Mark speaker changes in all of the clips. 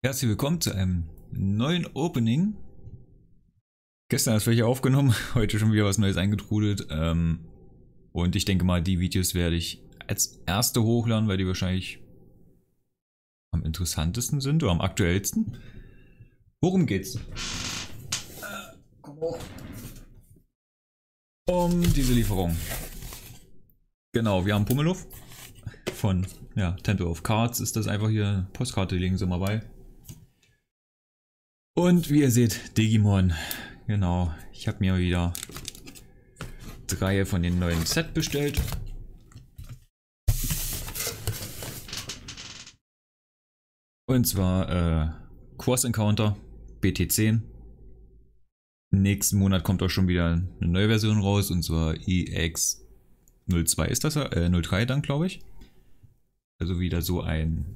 Speaker 1: Herzlich willkommen zu einem neuen Opening. Gestern das welche aufgenommen, heute schon wieder was Neues eingetrudelt. Ähm, und ich denke mal, die Videos werde ich als erste hochladen, weil die wahrscheinlich am interessantesten sind oder am aktuellsten. Worum geht's? Um diese Lieferung. Genau, wir haben Pummeluff von ja, Temple of Cards. Ist das einfach hier? Postkarte legen sie mal bei. Und wie ihr seht, Digimon. Genau, ich habe mir wieder drei von den neuen Set bestellt. Und zwar äh, Cross Encounter BT10. Nächsten Monat kommt auch schon wieder eine neue Version raus und zwar EX02 ist das, äh, 03 dann glaube ich. Also wieder so ein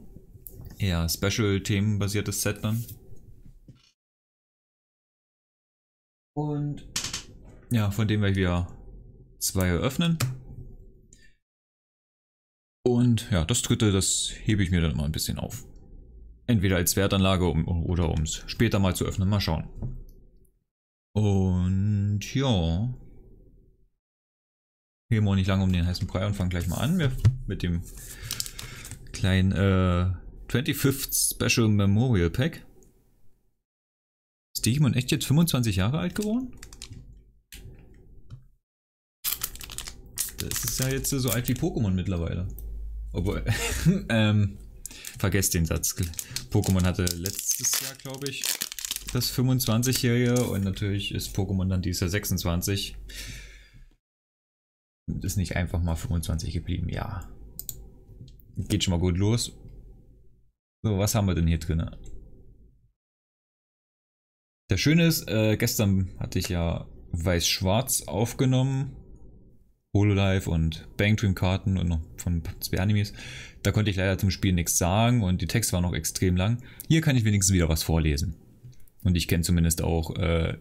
Speaker 1: eher Special-themenbasiertes Set dann. Und ja, von dem werde ich wieder zwei öffnen. Und ja, das dritte, das hebe ich mir dann mal ein bisschen auf. Entweder als Wertanlage um, oder um es später mal zu öffnen. Mal schauen. Und ja. Heben wir nicht lange um den heißen Brei und fangen gleich mal an wir, mit dem kleinen äh, 25th Special Memorial Pack. Ist Digimon echt jetzt 25 Jahre alt geworden? Das ist ja jetzt so alt wie Pokémon mittlerweile. Obwohl, ähm, vergesst den Satz. Pokémon hatte letztes Jahr, glaube ich, das 25-Jährige und natürlich ist Pokémon dann dieses Jahr 26. Ist nicht einfach mal 25 geblieben, ja. Geht schon mal gut los. So, was haben wir denn hier drin? Das Schöne ist, äh, gestern hatte ich ja Weiß-Schwarz aufgenommen. Hololive und Bang Dream Karten und noch von zwei Animes. Da konnte ich leider zum Spiel nichts sagen und die Texte waren noch extrem lang. Hier kann ich wenigstens wieder was vorlesen. Und ich kenne zumindest auch äh,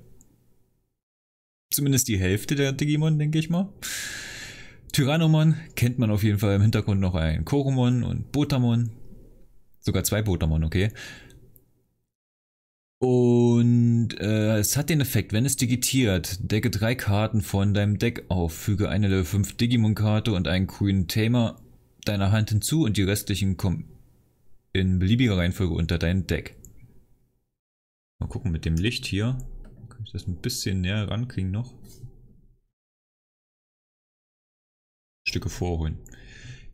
Speaker 1: zumindest die Hälfte der Digimon, denke ich mal. Tyrannomon kennt man auf jeden Fall im Hintergrund noch ein Korumon und Botamon. Sogar zwei Botamon, okay. Und äh, es hat den Effekt, wenn es digitiert, decke drei Karten von deinem Deck auf, füge eine Level 5 Digimon-Karte und einen grünen Tamer deiner Hand hinzu und die restlichen kommen in beliebiger Reihenfolge unter dein Deck. Mal gucken mit dem Licht hier. Kann ich das ein bisschen näher rankriegen noch? Stücke vorholen.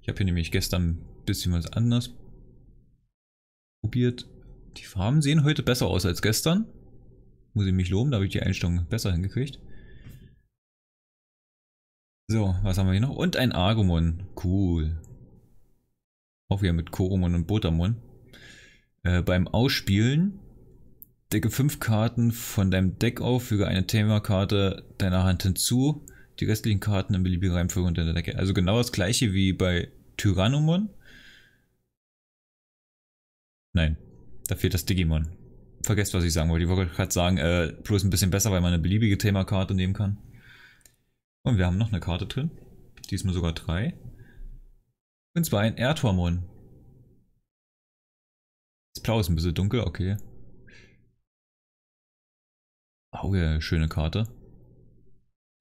Speaker 1: Ich habe hier nämlich gestern ein bisschen was anders probiert. Die Farben sehen heute besser aus als gestern. Muss ich mich loben, da habe ich die Einstellung besser hingekriegt. So, was haben wir hier noch? Und ein Argomon. Cool. Auch wieder mit Koromon und Botamon. Äh, beim Ausspielen decke fünf Karten von deinem Deck auf, füge eine Thema-Karte deiner Hand hinzu, die restlichen Karten in beliebiger Reihenfolge unter der Decke. Also genau das gleiche wie bei Tyrannomon. Nein, da fehlt das Digimon. Vergesst, was ich sagen wollte. Ich wollte gerade sagen, äh, Plus ein bisschen besser, weil man eine beliebige Thema-Karte nehmen kann. Und wir haben noch eine Karte drin. Diesmal sogar drei. Und zwar ein Erdhormon.
Speaker 2: Das Blau ist ein bisschen dunkel, okay.
Speaker 1: Oh ja, schöne Karte.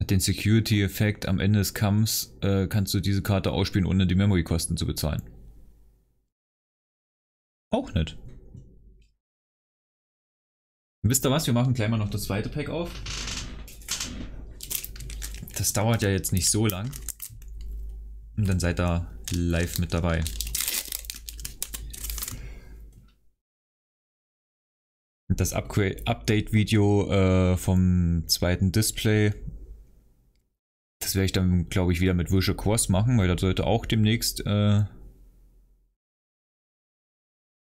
Speaker 1: Mit dem Security-Effekt am Ende des Kampfs äh, kannst du diese Karte ausspielen, ohne die Memory-Kosten zu bezahlen. Auch nicht. Wisst ihr was? Wir machen gleich mal noch das zweite Pack auf. Das dauert ja jetzt nicht so lang. Und dann seid ihr live mit dabei. Das Update-Video äh, vom zweiten Display, das werde ich dann, glaube ich, wieder mit Visual Course machen, weil das sollte auch demnächst... Äh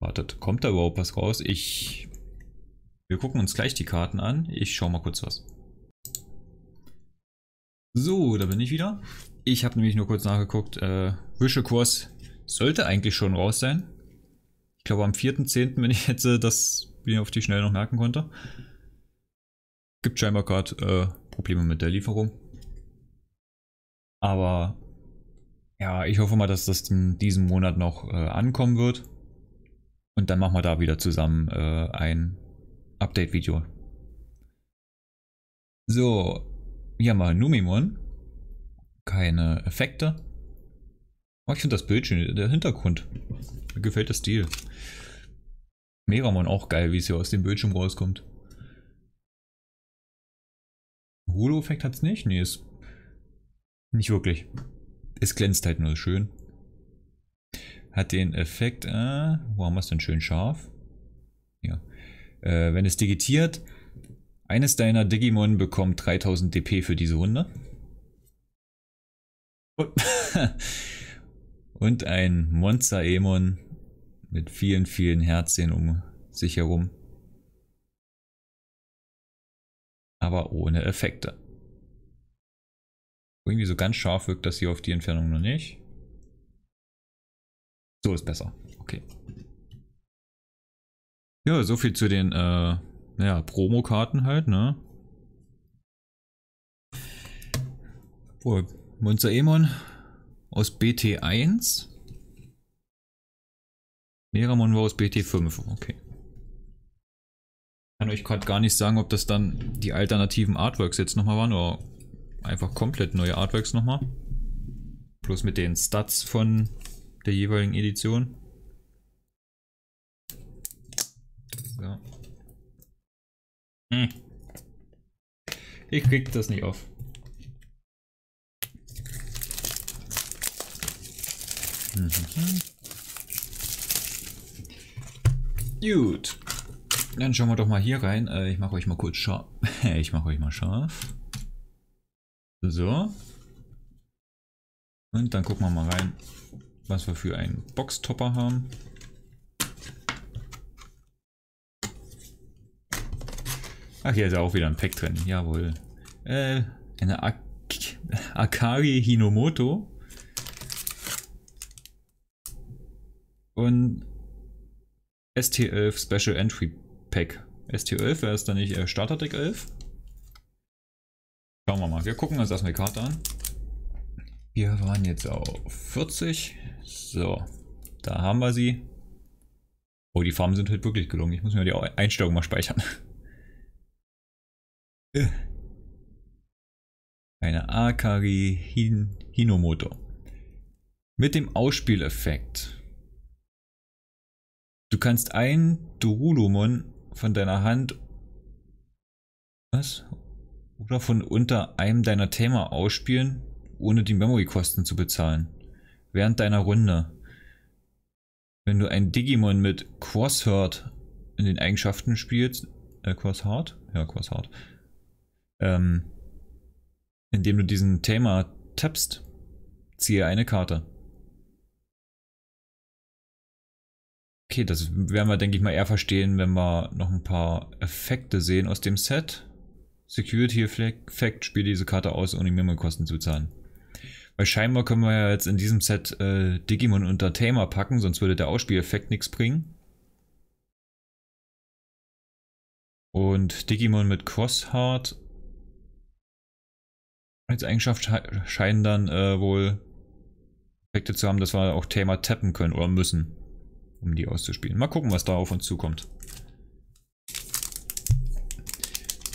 Speaker 1: Wartet, kommt da überhaupt was raus? Ich wir gucken uns gleich die Karten an. Ich schaue mal kurz was. So, da bin ich wieder. Ich habe nämlich nur kurz nachgeguckt. Äh, Wischekurs sollte eigentlich schon raus sein. Ich glaube am 4.10., wenn ich hätte äh, das mir auf die Schnelle noch merken konnte. Gibt scheinbar gerade äh, Probleme mit der Lieferung. Aber ja, ich hoffe mal, dass das in diesem Monat noch äh, ankommen wird. Und dann machen wir da wieder zusammen äh, ein Update-Video. So, hier haben wir Numimon. Keine Effekte. Oh, ich finde das Bild schön, der Hintergrund. Mir gefällt der Stil. Meramon auch geil, wie es hier aus dem Bildschirm rauskommt. Holo-Effekt hat es nicht? Nee, ist nicht wirklich. Es glänzt halt nur schön. Hat den Effekt, äh, wo haben wir es denn schön scharf? Äh, wenn es digitiert, eines deiner Digimon bekommt 3000 DP für diese Runde. Und ein Monster-Emon mit vielen, vielen Herzen um sich herum.
Speaker 2: Aber ohne Effekte. Irgendwie so ganz
Speaker 1: scharf wirkt das hier auf die Entfernung noch nicht. So ist besser. Okay. Ja, so viel zu den äh, ja, Promokarten halt, ne? Boah, Monster Emon aus BT1. Neramon war aus BT5, okay. kann euch gerade gar nicht sagen, ob das dann die alternativen Artworks jetzt nochmal waren oder einfach komplett neue Artworks nochmal. Plus mit den Stats von der jeweiligen Edition. So. Hm. Ich krieg das nicht auf. Mhm. Gut. Dann schauen wir doch mal hier rein. Äh, ich mache euch mal kurz scharf. ich mache euch mal scharf. So. Und dann gucken wir mal rein, was wir für einen Boxtopper haben. Ach, hier ist auch wieder ein Pack drin. Jawohl. Äh, eine Ak Akari Hinomoto. Und ST11 Special Entry Pack. ST11, wäre es dann nicht äh, Starter Deck 11? Schauen wir mal. Wir gucken uns erstmal die Karte an. Wir waren jetzt auf 40. So, da haben wir sie. Oh, die Farben sind halt wirklich gelungen. Ich muss mir die Einstellung mal speichern. Äh. Eine Akari Hin Hinomoto. Mit dem Ausspieleffekt. Du kannst ein Durulumon von deiner Hand was? oder von unter einem deiner Thema ausspielen, ohne die Memory-Kosten zu bezahlen. Während deiner Runde. Wenn du ein Digimon mit Crossheart in den Eigenschaften spielst, äh, Crossheart? Ja, Crossheart ähm, indem du diesen Thema tappst, ziehe eine Karte. Okay, das werden wir, denke ich mal, eher verstehen, wenn wir noch ein paar Effekte sehen aus dem Set. Security Effect, spiele diese Karte aus, ohne mir Memo-Kosten zu zahlen. Weil scheinbar können wir ja jetzt in diesem Set äh, Digimon unter Tamer packen, sonst würde der Ausspieleffekt nichts bringen. Und Digimon mit Crossheart als Eigenschaft scheinen dann äh, wohl Effekte zu haben, dass wir auch Thema tappen können oder müssen, um die auszuspielen. Mal gucken, was da auf uns zukommt.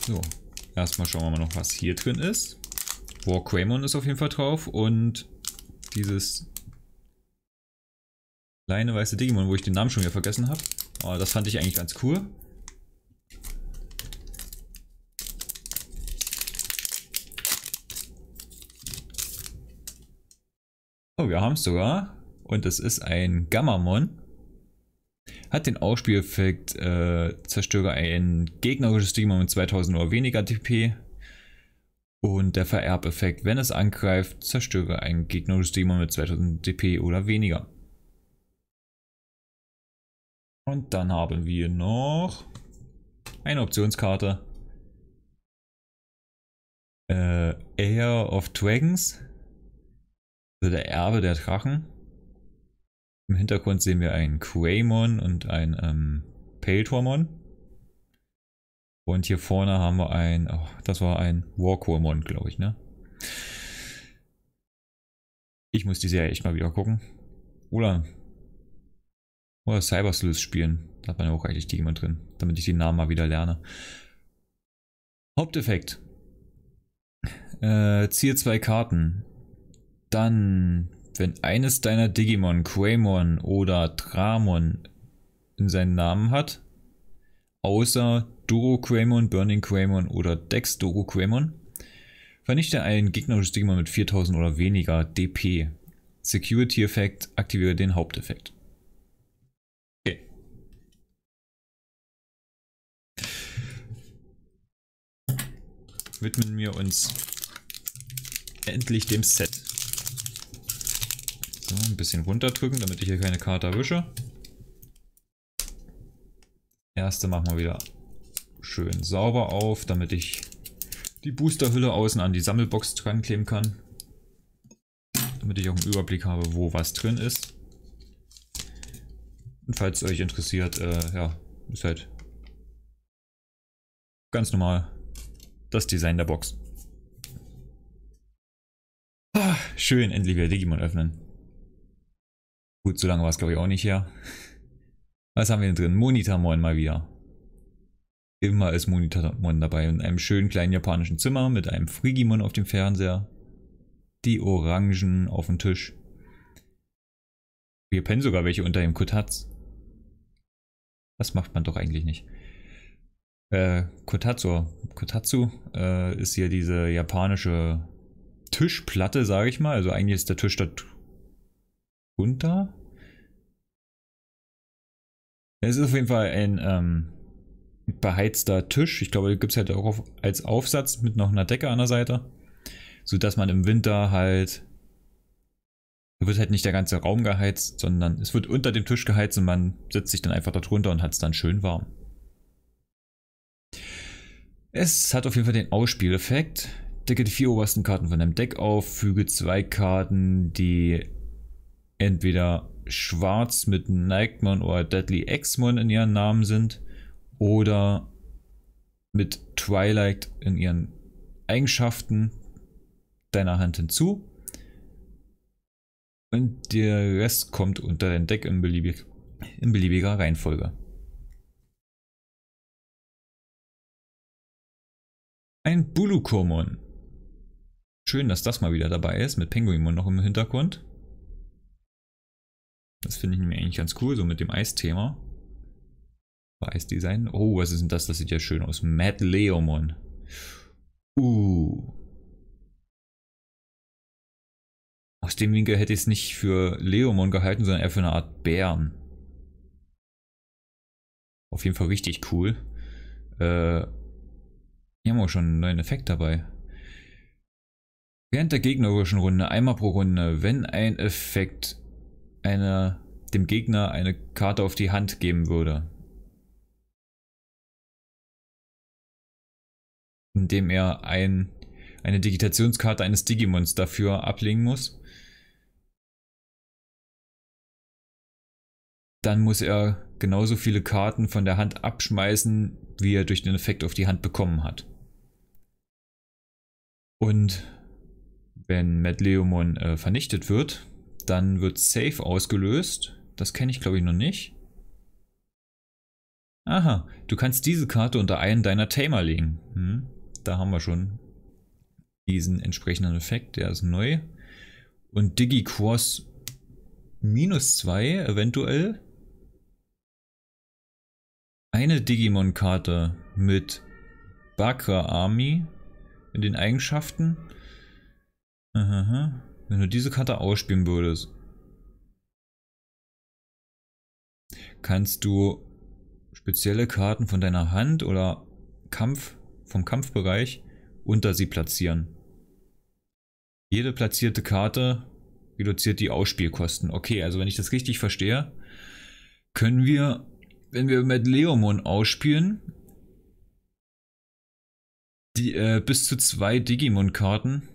Speaker 1: So, erstmal schauen wir mal noch, was hier drin ist. Warquamon ist auf jeden Fall drauf und dieses kleine weiße Digimon, wo ich den Namen schon wieder vergessen habe. Aber ah, das fand ich eigentlich ganz cool. Oh, wir haben es sogar. Und es ist ein Gammamon. Hat den Ausspieleffekt, äh, zerstöre ein gegnerisches Digimon mit 2000 oder weniger TP. Und der Vererbeffekt, wenn es angreift, zerstöre ein gegnerisches Digimon mit 2000 TP oder weniger. Und dann haben wir noch eine Optionskarte. Äh, Air of Dragons. Also der Erbe der Drachen. Im Hintergrund sehen wir einen Quaimon und einen ähm, Peltormon. Und hier vorne haben wir ein, oh, das war ein Warcormon, glaube ich, ne? Ich muss die Serie echt mal wieder gucken. Oder, oder Cyber Sleuth spielen. Da hat man ja auch eigentlich die jemand drin, damit ich den Namen mal wieder lerne. Haupteffekt. Äh, ziehe zwei Karten. Dann, wenn eines deiner Digimon Quaimon oder Dramon in seinen Namen hat, außer Duro Quaimon, Burning Quaimon oder Dex Duro Quaimon, vernichte ein gegnerisches Digimon mit 4000 oder weniger DP. Security Effekt, aktiviere den Haupteffekt. Okay. Widmen wir uns endlich dem Set. Ein bisschen runterdrücken, damit ich hier keine Karte erwische. Erste machen wir wieder schön sauber auf, damit ich die Boosterhülle außen an die Sammelbox dran kleben kann. Damit ich auch einen Überblick habe, wo was drin ist. Und falls es euch interessiert, äh, ja, ist halt ganz normal das Design der Box. Ah, schön, endlich wieder Digimon öffnen. Gut, so lange war es glaube ich auch nicht her. Was haben wir denn drin? Monitormon mal wieder. Immer ist Monitormon dabei. In einem schönen kleinen japanischen Zimmer mit einem Frigimon auf dem Fernseher. Die Orangen auf dem Tisch. Wir pennen sogar welche unter dem Kotatz. Das macht man doch eigentlich nicht. Äh, Kotatsu, Kotatsu äh, ist hier diese japanische Tischplatte, sage ich mal. Also eigentlich ist der Tisch dort Gunther? Es ist auf jeden Fall ein ähm, beheizter Tisch. Ich glaube, gibt es halt auch auf, als Aufsatz mit noch einer Decke an der Seite. So dass man im Winter halt. Da wird halt nicht der ganze Raum geheizt, sondern es wird unter dem Tisch geheizt und man setzt sich dann einfach darunter und hat es dann schön warm. Es hat auf jeden Fall den Ausspieleffekt. Decke die vier obersten Karten von einem Deck auf, füge zwei Karten, die entweder Schwarz mit Nightmon oder Deadly X-Mon in ihren Namen sind oder mit Twilight in ihren Eigenschaften deiner Hand hinzu. Und der Rest kommt unter dein Deck in, beliebig, in
Speaker 2: beliebiger Reihenfolge.
Speaker 1: Ein Bulukomon. Schön, dass das mal wieder dabei ist, mit Penguinmon noch im Hintergrund. Das finde ich nämlich eigentlich ganz cool, so mit dem Eisthema. Eisdesign. Oh, was ist denn das? Das sieht ja schön aus. Matt Leomon. Uh. Aus dem Winkel hätte ich es nicht für Leomon gehalten, sondern eher für eine Art Bären. Auf jeden Fall richtig cool. Äh, hier haben wir schon einen neuen Effekt dabei. Während der gegnerischen Runde, einmal pro Runde, wenn ein Effekt eine, dem Gegner eine Karte auf die Hand geben würde. Indem er ein, eine Digitationskarte eines Digimons dafür ablegen muss. Dann muss er genauso viele Karten von der Hand abschmeißen, wie er durch den Effekt auf die Hand bekommen hat. Und wenn Medleomon äh, vernichtet wird, dann wird Save ausgelöst. Das kenne ich glaube ich noch nicht. Aha, du kannst diese Karte unter einen deiner Tamer legen. Hm, da haben wir schon diesen entsprechenden Effekt, der ist neu. Und Digi Cross minus 2 eventuell. Eine Digimon-Karte mit Bakra Army in den Eigenschaften. Aha wenn du diese Karte ausspielen würdest, kannst du spezielle Karten von deiner Hand oder Kampf vom Kampfbereich unter sie platzieren. Jede platzierte Karte reduziert die Ausspielkosten. Okay, also wenn ich das richtig verstehe, können wir, wenn wir mit Leomon ausspielen, die, äh, bis zu zwei Digimon-Karten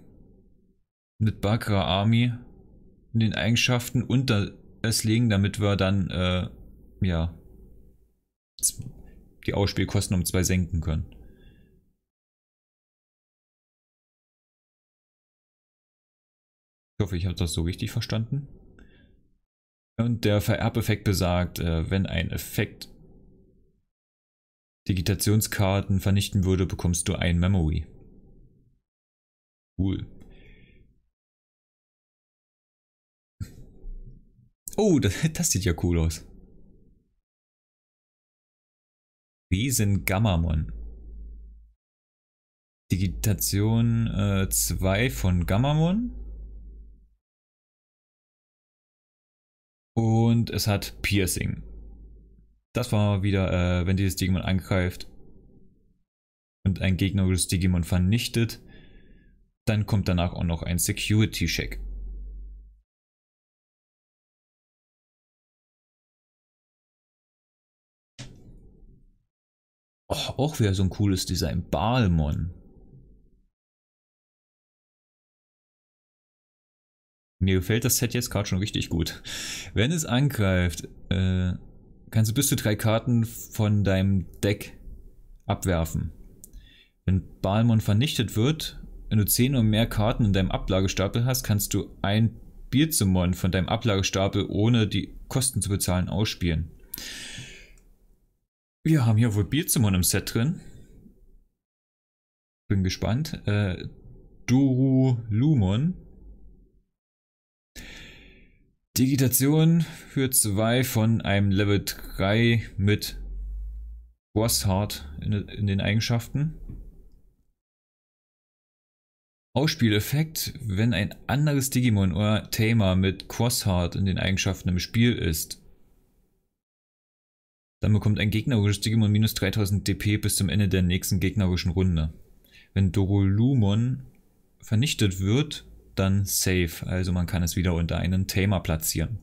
Speaker 1: mit Bakra Army in den Eigenschaften unter es legen, damit wir dann äh, ja die Ausspielkosten um zwei senken können. Ich hoffe, ich habe das so richtig verstanden. Und der Vererbeffekt besagt, äh, wenn ein Effekt Digitationskarten vernichten würde, bekommst du ein Memory. Cool.
Speaker 2: Oh, das, das sieht ja cool aus. Riesen Gammamon. Digitation 2 äh, von Gammamon. Und es hat Piercing.
Speaker 1: Das war wieder, äh, wenn dieses Digimon angreift und ein gegnerisches Digimon vernichtet, dann kommt danach auch noch ein Security-Check.
Speaker 2: auch wieder so ein cooles Design. Balmon.
Speaker 1: Mir gefällt das Set jetzt gerade schon richtig gut. Wenn es angreift, äh, kannst du bis zu drei Karten von deinem Deck abwerfen. Wenn Balmon vernichtet wird, wenn du zehn oder mehr Karten in deinem Ablagestapel hast, kannst du ein Bierzimon von deinem Ablagestapel ohne die Kosten zu bezahlen ausspielen. Wir haben hier wohl Bier im Set drin. Bin gespannt. Äh, Duru Lumon. Digitation für zwei von einem Level 3 mit Bossheart in, in den Eigenschaften. Ausspieleffekt, wenn ein anderes Digimon oder Tamer mit Crossheart in den Eigenschaften im Spiel ist, dann bekommt ein gegnerisches Digimon minus 3000 DP bis zum Ende der nächsten gegnerischen Runde. Wenn Dorolumon vernichtet wird, dann safe. Also man kann es wieder unter einen Tamer platzieren.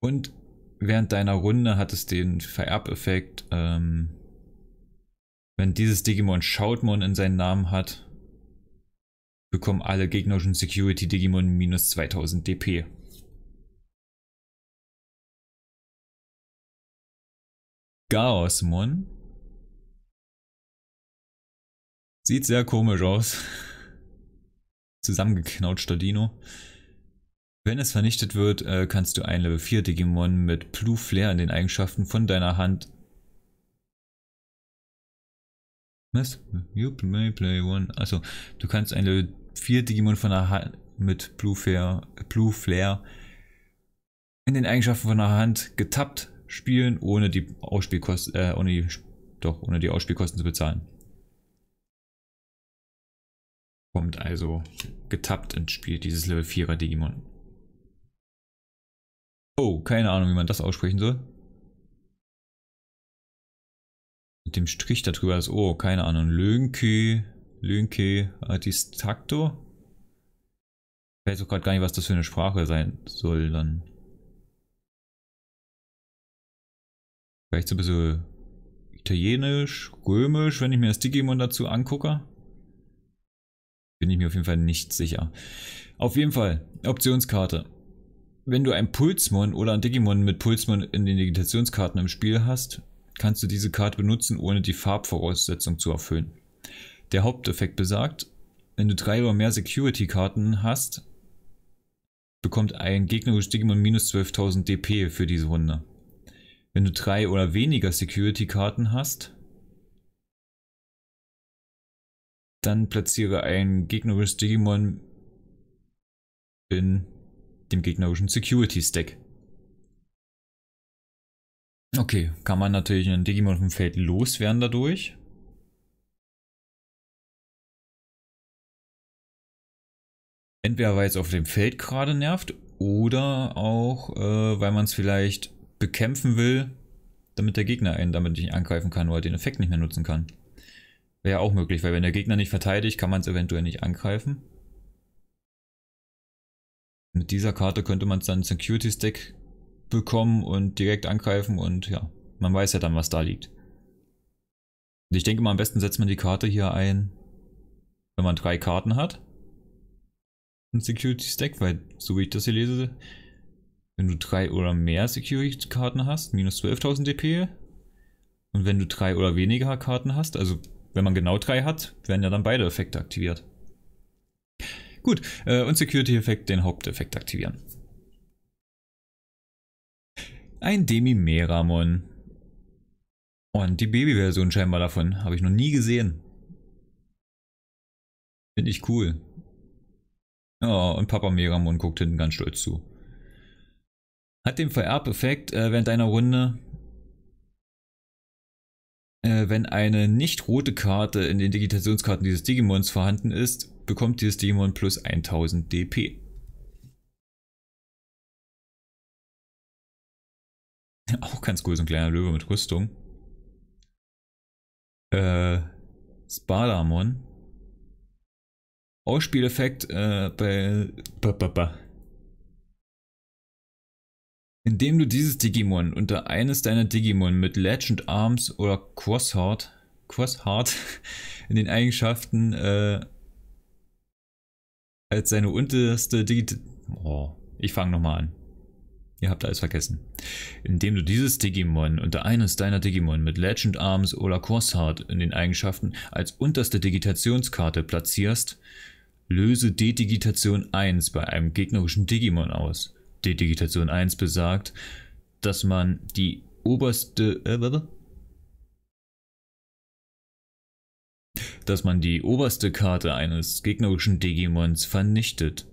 Speaker 1: Und während deiner Runde hat es den Vererbeffekt, ähm, wenn dieses Digimon Shoutmon in seinen Namen hat, bekommen alle gegnerischen Security Digimon minus 2000 DP.
Speaker 2: Gaosmon.
Speaker 1: Sieht sehr komisch aus. Zusammengeknautschter Dino. Wenn es vernichtet wird, äh, kannst du ein Level 4 Digimon mit Blue Flair in den Eigenschaften von deiner Hand. Was? You may play one. Also, du kannst ein Level 4 Digimon von der Hand mit Blue Flair, Blue Flair in den Eigenschaften von der Hand getappt spielen, ohne die Ausspielkosten, äh, ohne die, doch, ohne die Ausspielkosten zu bezahlen. Kommt also getappt ins
Speaker 2: Spiel, dieses Level 4er Digimon. Oh, keine Ahnung, wie man das
Speaker 1: aussprechen soll. Mit dem Strich da drüber das O, oh, keine Ahnung. Lönke, Lönke, Artistacto. Ich weiß auch gerade gar nicht, was das für eine Sprache sein soll dann. Vielleicht so ein bisschen italienisch, römisch, wenn ich mir das Digimon dazu angucke. Bin ich mir auf jeden Fall nicht sicher. Auf jeden Fall, Optionskarte. Wenn du ein Pulsmon oder ein Digimon mit Pulsmon in den Digitationskarten im Spiel hast, kannst du diese Karte benutzen, ohne die Farbvoraussetzung zu erfüllen. Der Haupteffekt besagt, wenn du drei oder mehr Security-Karten hast, bekommt ein gegnerisches Digimon minus 12.000 DP für diese Runde. Wenn du drei oder weniger Security-Karten hast, dann platziere ein gegnerisches Digimon in dem gegnerischen Security-Stack. Okay, kann man natürlich einen Digimon vom Feld loswerden dadurch. Entweder weil es auf dem Feld gerade nervt oder auch äh, weil man es vielleicht bekämpfen will, damit der Gegner einen damit nicht angreifen kann oder den Effekt nicht mehr nutzen kann. Wäre ja auch möglich, weil wenn der Gegner nicht verteidigt, kann man es eventuell nicht angreifen. Mit dieser Karte könnte man es dann Security Stack bekommen und direkt angreifen und ja, man weiß ja dann, was da liegt. Und ich denke mal, am besten setzt man die Karte hier ein, wenn man drei Karten hat. Ein Security Stack, weil so wie ich das hier lese, wenn du drei oder mehr Security-Karten hast, minus 12.000 DP. Und wenn du drei oder weniger Karten hast, also wenn man genau drei hat, werden ja dann beide Effekte aktiviert. Gut, äh, und Security-Effekt den Haupteffekt aktivieren. Ein Demi-Meramon. Oh, und die Baby-Version scheinbar davon, habe ich noch nie gesehen. Finde ich cool. Ja, oh, und Papa Meramon guckt hinten ganz stolz zu. Hat den Vererbeffekt äh, während deiner Runde, äh, wenn eine nicht rote Karte in den Digitationskarten dieses Digimons vorhanden ist, bekommt dieses Digimon plus 1000 DP. Auch ganz cool, so ein kleiner Löwe mit Rüstung. Äh, Spalamon. Ausspieleffekt äh, bei, indem du dieses Digimon unter eines deiner Digimon mit Legend Arms oder Crossheart, Crossheart in den Eigenschaften äh, als seine unterste Digit... Oh, ich fange nochmal an. Ihr habt alles vergessen. Indem du dieses Digimon unter eines deiner Digimon mit Legend Arms oder Crossheart in den Eigenschaften als unterste Digitationskarte platzierst, löse D-Digitation 1 bei einem gegnerischen Digimon aus die Digitation 1 besagt, dass man die oberste, äh, dass man die oberste Karte eines gegnerischen Digimons vernichtet.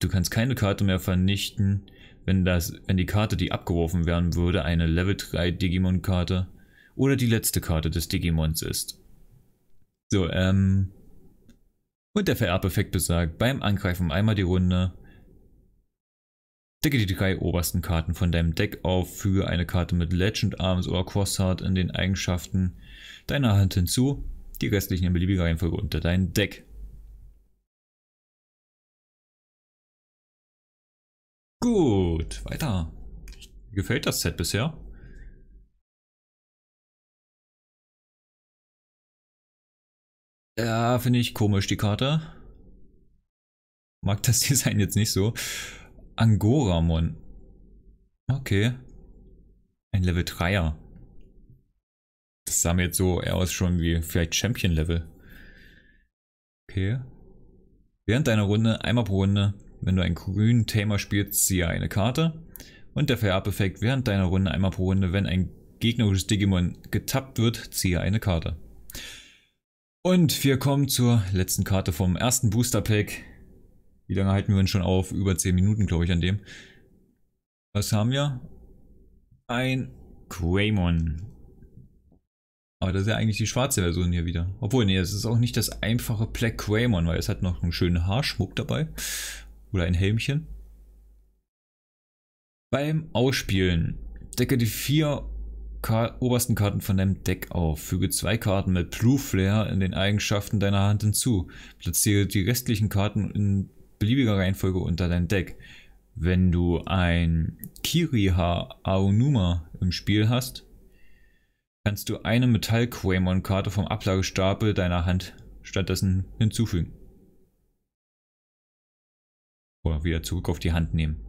Speaker 1: Du kannst keine Karte mehr vernichten, wenn, das, wenn die Karte, die abgeworfen werden würde, eine Level 3 Digimon-Karte oder die letzte Karte des Digimons ist. So, ähm. Und der Vererbeffekt besagt, beim Angreifen einmal die Runde Decke die drei obersten Karten von deinem Deck auf, füge eine Karte mit Legend Arms oder Crossheart in den Eigenschaften deiner Hand hinzu, die restlichen in beliebiger Reihenfolge unter dein Deck.
Speaker 2: Gut, weiter. gefällt das Set bisher?
Speaker 1: Ja, finde ich komisch, die Karte. Mag das Design jetzt nicht so. Angoramon. Okay. Ein Level 3er. Das sah mir jetzt so eher aus schon wie vielleicht Champion Level. Okay. Während deiner Runde, einmal pro Runde, wenn du einen grünen Tamer spielst, ziehe eine Karte. Und der Verab-Effekt während deiner Runde einmal pro Runde, wenn ein gegnerisches Digimon getappt wird, ziehe eine Karte. Und wir kommen zur letzten Karte vom ersten Booster Pack. Wie lange halten wir uns schon auf? Über 10 Minuten, glaube ich, an dem. Was haben wir? Ein Quaimon. Aber das ist ja eigentlich die schwarze Version hier wieder. Obwohl, nee, es ist auch nicht das einfache Black Quaimon, weil es hat noch einen schönen Haarschmuck dabei. Oder ein Helmchen. Beim Ausspielen decke die vier Ka obersten Karten von deinem Deck auf. Füge zwei Karten mit Blue Flare in den Eigenschaften deiner Hand hinzu. Platziere die restlichen Karten in beliebiger Reihenfolge unter dein Deck. Wenn du ein Kiriha Aonuma im Spiel hast, kannst du eine Metall-Quaimon-Karte vom Ablagestapel deiner Hand stattdessen hinzufügen. Oder wieder zurück auf die Hand nehmen.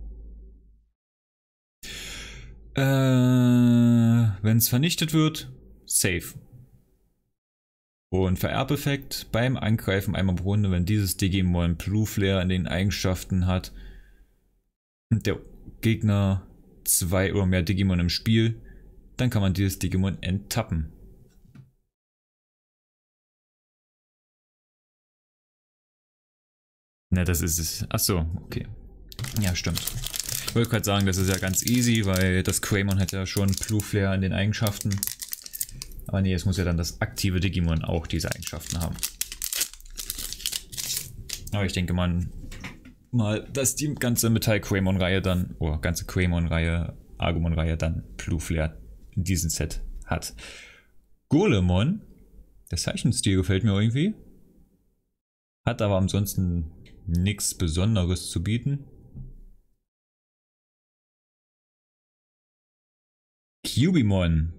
Speaker 1: Äh, Wenn es vernichtet wird, safe. Und Vererbeffekt beim Angreifen einmal pro Runde, wenn dieses Digimon Blue Flare in den Eigenschaften hat und der Gegner zwei oder mehr Digimon im Spiel, dann kann man dieses Digimon enttappen. Na, das ist es. Achso, okay. Ja, stimmt. Ich wollte gerade sagen, das ist ja ganz easy, weil das Quaimon hat ja schon Blue Flare in den Eigenschaften. Aber nee, es muss ja dann das aktive Digimon auch diese Eigenschaften haben. Aber ich denke man mal, dass die ganze Metall-Quemon-Reihe dann, oder oh, ganze Quemon-Reihe, Argumon-Reihe dann Pluflair in diesem Set hat. Golemon, der Zeichenstil gefällt mir irgendwie. Hat aber ansonsten nichts
Speaker 2: Besonderes zu bieten.
Speaker 1: Cubimon,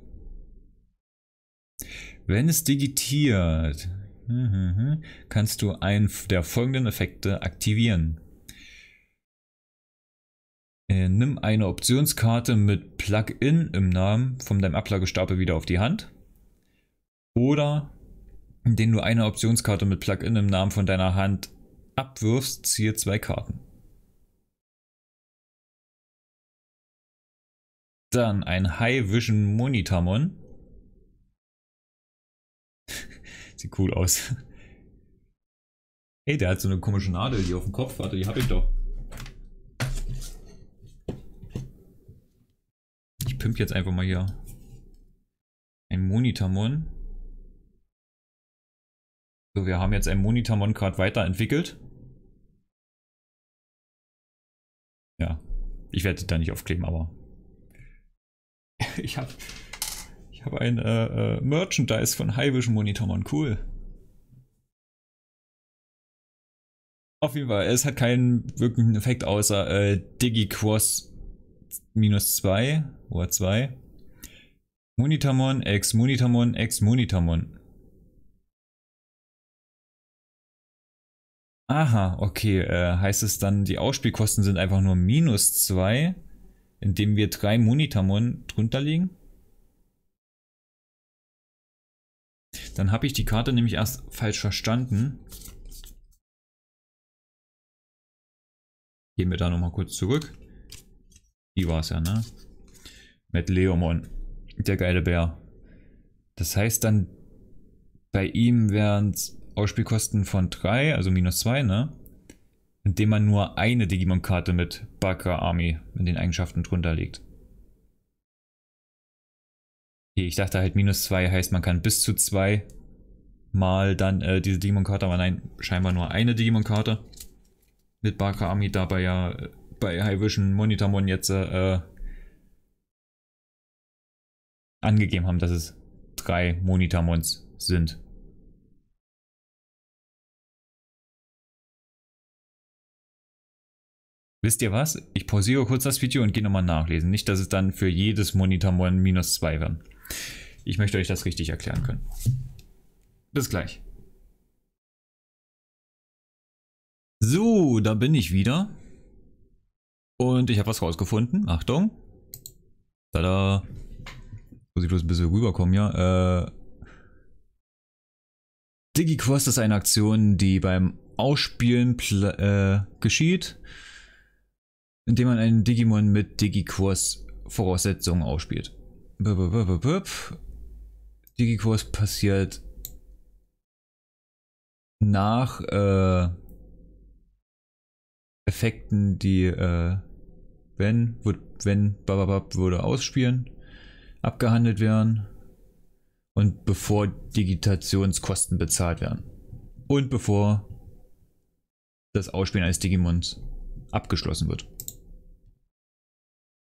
Speaker 1: wenn es digitiert, mhm, kannst du einen der folgenden Effekte aktivieren. Äh, nimm eine Optionskarte mit Plugin im Namen von deinem Ablagestapel wieder auf die Hand. Oder indem du eine Optionskarte mit Plugin im Namen von deiner Hand abwirfst, ziehe zwei Karten. Dann ein High Vision Monitamon. Sieht cool aus. Hey, der hat so eine komische Nadel hier auf dem Kopf. Warte, die habe ich doch. Ich pimp jetzt einfach mal hier. Ein Monitamon. So, wir haben jetzt ein Monitamon gerade weiterentwickelt.
Speaker 2: Ja. Ich werde da nicht aufkleben, aber.
Speaker 1: ich habe habe ein äh, äh, Merchandise von High Vision Monitor, man. Cool. Auf jeden Fall, es hat keinen wirklichen Effekt außer äh, DigiQuas minus 2 oder 2. Monitamon, ex Monitamon, ex Monitamon. Aha, okay. Äh, heißt es dann, die Ausspielkosten sind einfach nur minus 2, indem wir drei Monitamon drunter liegen? Dann habe ich die Karte nämlich erst falsch verstanden. Gehen wir da nochmal kurz zurück. Die war es ja, ne? Mit Leomon. Der geile Bär. Das heißt dann, bei ihm wären es Ausspielkosten von 3, also minus 2, ne? Indem man nur eine Digimon-Karte mit Bakra Army in den Eigenschaften drunter legt. Okay, ich dachte halt minus 2 heißt, man kann bis zu 2 mal dann äh, diese Digimon-Karte, aber nein, scheinbar nur eine Digimon-Karte. Mit Barker Army dabei ja äh, bei High Vision Monitormon jetzt äh, äh, angegeben haben, dass es drei Monitormons sind. Wisst ihr was? Ich pausiere kurz das Video und gehe nochmal nachlesen. Nicht, dass es dann für jedes Monitormon minus 2 werden. Ich möchte euch das richtig erklären können. Bis gleich. So, da bin ich wieder. Und ich habe was rausgefunden. Achtung. Tada. Muss ich bloß ein bisschen rüberkommen, ja. Äh, DigiQuest ist eine Aktion, die beim Ausspielen äh, geschieht, indem man einen Digimon mit DigiQuest Voraussetzungen ausspielt. Digikurs passiert nach äh, Effekten, die äh, wenn, wenn Bababab würde ausspielen, abgehandelt werden und bevor Digitationskosten bezahlt werden und bevor das Ausspielen eines Digimons abgeschlossen wird.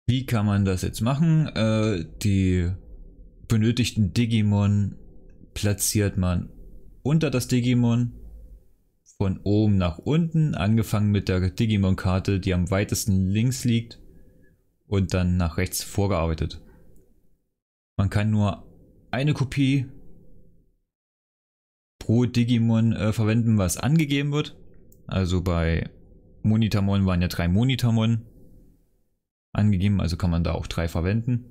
Speaker 1: Wie kann man das jetzt machen? Äh, die benötigten Digimon platziert man unter das Digimon von oben nach unten, angefangen mit der Digimon-Karte, die am weitesten links liegt und dann nach rechts vorgearbeitet. Man kann nur eine Kopie pro Digimon äh, verwenden, was angegeben wird. Also bei Monitamon waren ja drei Monitamon angegeben, also kann man da auch drei verwenden.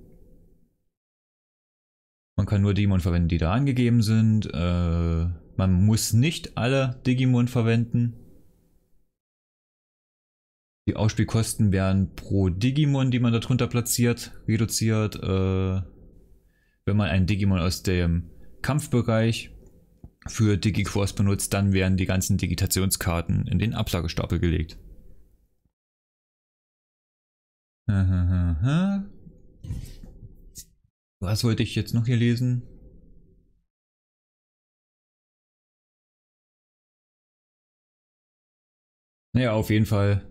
Speaker 1: Man kann nur Digimon verwenden, die da angegeben sind. Äh, man muss nicht alle Digimon verwenden. Die Ausspielkosten werden pro Digimon, die man darunter platziert, reduziert. Äh, wenn man einen Digimon aus dem Kampfbereich für DigiCross benutzt, dann werden die ganzen Digitationskarten in den Ablagestapel gelegt.
Speaker 2: Mhm, mhm, mhm. Was wollte ich jetzt noch hier lesen? Naja, auf jeden Fall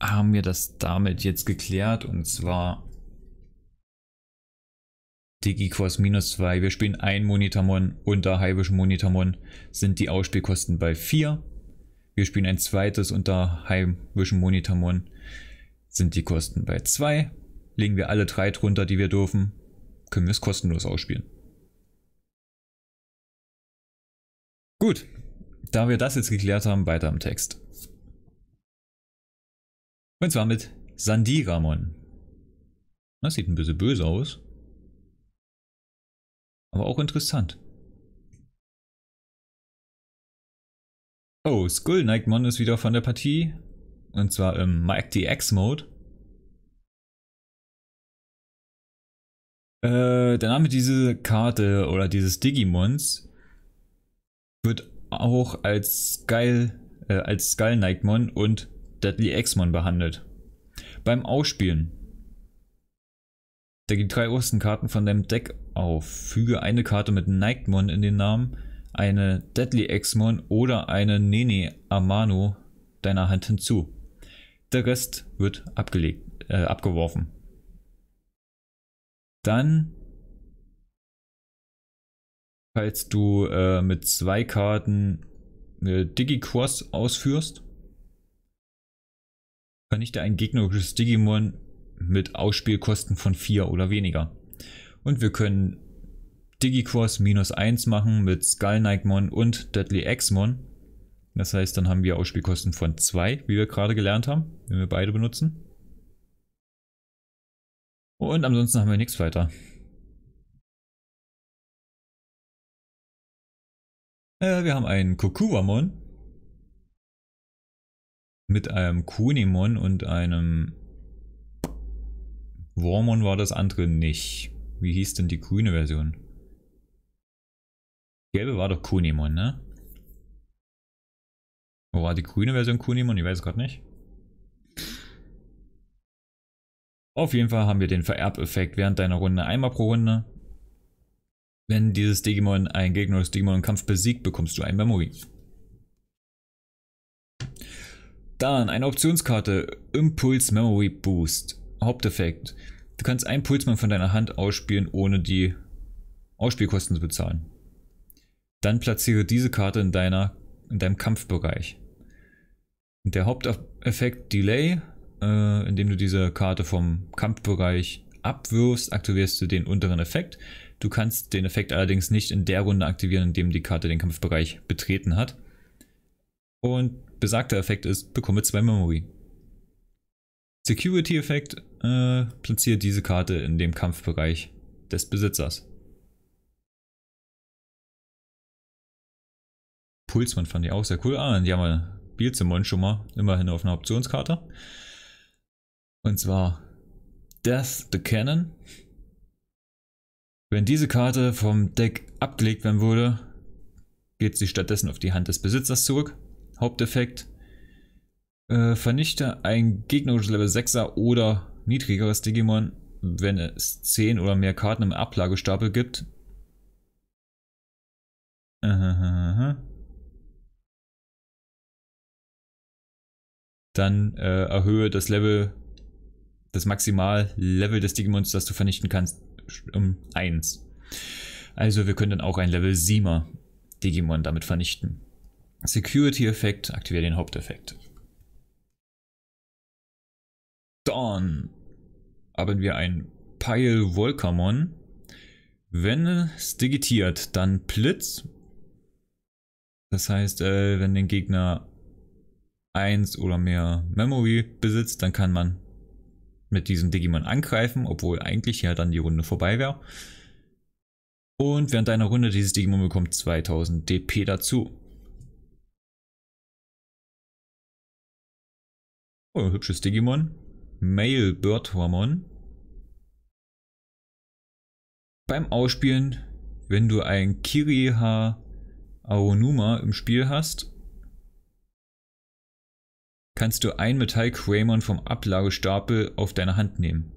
Speaker 2: haben wir
Speaker 1: das damit jetzt geklärt und zwar Dig minus 2. Wir spielen ein Monitormon unter Haibisch Monitormon sind die Ausspielkosten bei 4. Wir spielen ein zweites unter High Vision Monitor Mon. Sind die Kosten bei 2. Legen wir alle drei drunter, die wir dürfen, können wir es kostenlos ausspielen. Gut, da wir das jetzt geklärt haben, weiter im Text. Und zwar mit Sandiramon. Das sieht ein bisschen böse aus.
Speaker 2: Aber auch interessant. Oh, Skull Nightmon ist wieder von der Partie. Und zwar im Mike DX Mode. Äh, der
Speaker 1: Name dieser Karte oder dieses Digimons wird auch als Skull, äh, als Skull Nightmon und Deadly X-Mon behandelt. Beim Ausspielen. Deck die drei obersten Karten von deinem Deck auf. Füge eine Karte mit Nightmon in den Namen eine Deadly Exmon oder eine Nene Amano deiner Hand hinzu. Der Rest wird abgelegt, äh, abgeworfen. Dann, falls du äh, mit zwei Karten äh, Digi-Cross ausführst, kann ich dir ein gegnerisches Digimon mit Ausspielkosten von 4 oder weniger. Und wir können Digicross minus 1 machen mit Skull Nightmon und Deadly Xmon. Das heißt, dann haben wir Ausspielkosten von 2, wie wir gerade gelernt haben, wenn wir beide benutzen. Und ansonsten haben wir nichts weiter.
Speaker 2: Äh, wir haben einen
Speaker 1: Kokuwamon mit einem Kunimon und einem Wormon war das andere nicht. Wie hieß denn die grüne Version? Gelbe war doch Kunimon, ne? Wo war die grüne Version Kunimon? Ich weiß es gerade nicht. Auf jeden Fall haben wir den Vererbeffekt während deiner Runde einmal pro Runde. Wenn dieses Digimon ein gegnerisches Digimon im Kampf besiegt, bekommst du ein Memory. Dann eine Optionskarte Impulse Memory Boost. Haupteffekt. Du kannst ein Pulsman von deiner Hand ausspielen, ohne die Ausspielkosten zu bezahlen. Dann platziere diese Karte in, deiner, in deinem Kampfbereich. der Haupteffekt Delay, äh, indem du diese Karte vom Kampfbereich abwirfst, aktivierst du den unteren Effekt. Du kannst den Effekt allerdings nicht in der Runde aktivieren, in dem die Karte den Kampfbereich betreten hat. Und besagter Effekt ist, bekomme zwei Memory. Security-Effekt, äh, platziere diese Karte in dem Kampfbereich des Besitzers. Pulsmann fand ich auch sehr cool. Ah, die haben wir Bierzimmern schon mal, immerhin auf einer Optionskarte. Und zwar Death the Cannon. Wenn diese Karte vom Deck abgelegt werden würde, geht sie stattdessen auf die Hand des Besitzers zurück. Haupteffekt. Äh, vernichte ein gegnerisches Level 6er oder niedrigeres Digimon, wenn es 10 oder mehr Karten im Ablagestapel gibt. Aha, aha, aha. dann äh, erhöhe das Level, das Maximal-Level des Digimons, das du vernichten kannst, um 1. Also wir können dann auch ein Level 7er Digimon damit vernichten. Security-Effekt, aktiviere den Haupteffekt. Dann haben wir ein Pile Volkamon. Wenn es digitiert, dann Blitz. Das heißt, äh, wenn den Gegner eins oder mehr Memory besitzt, dann kann man mit diesem Digimon angreifen, obwohl eigentlich ja dann die Runde vorbei wäre. Und während einer Runde dieses Digimon bekommt 2000 DP dazu.
Speaker 2: Oh, hübsches Digimon.
Speaker 1: Male Bird Hormon. Beim Ausspielen, wenn du ein Kiriha Aonuma im Spiel hast kannst du ein Metall-Quaimon vom Ablagestapel auf deine Hand nehmen.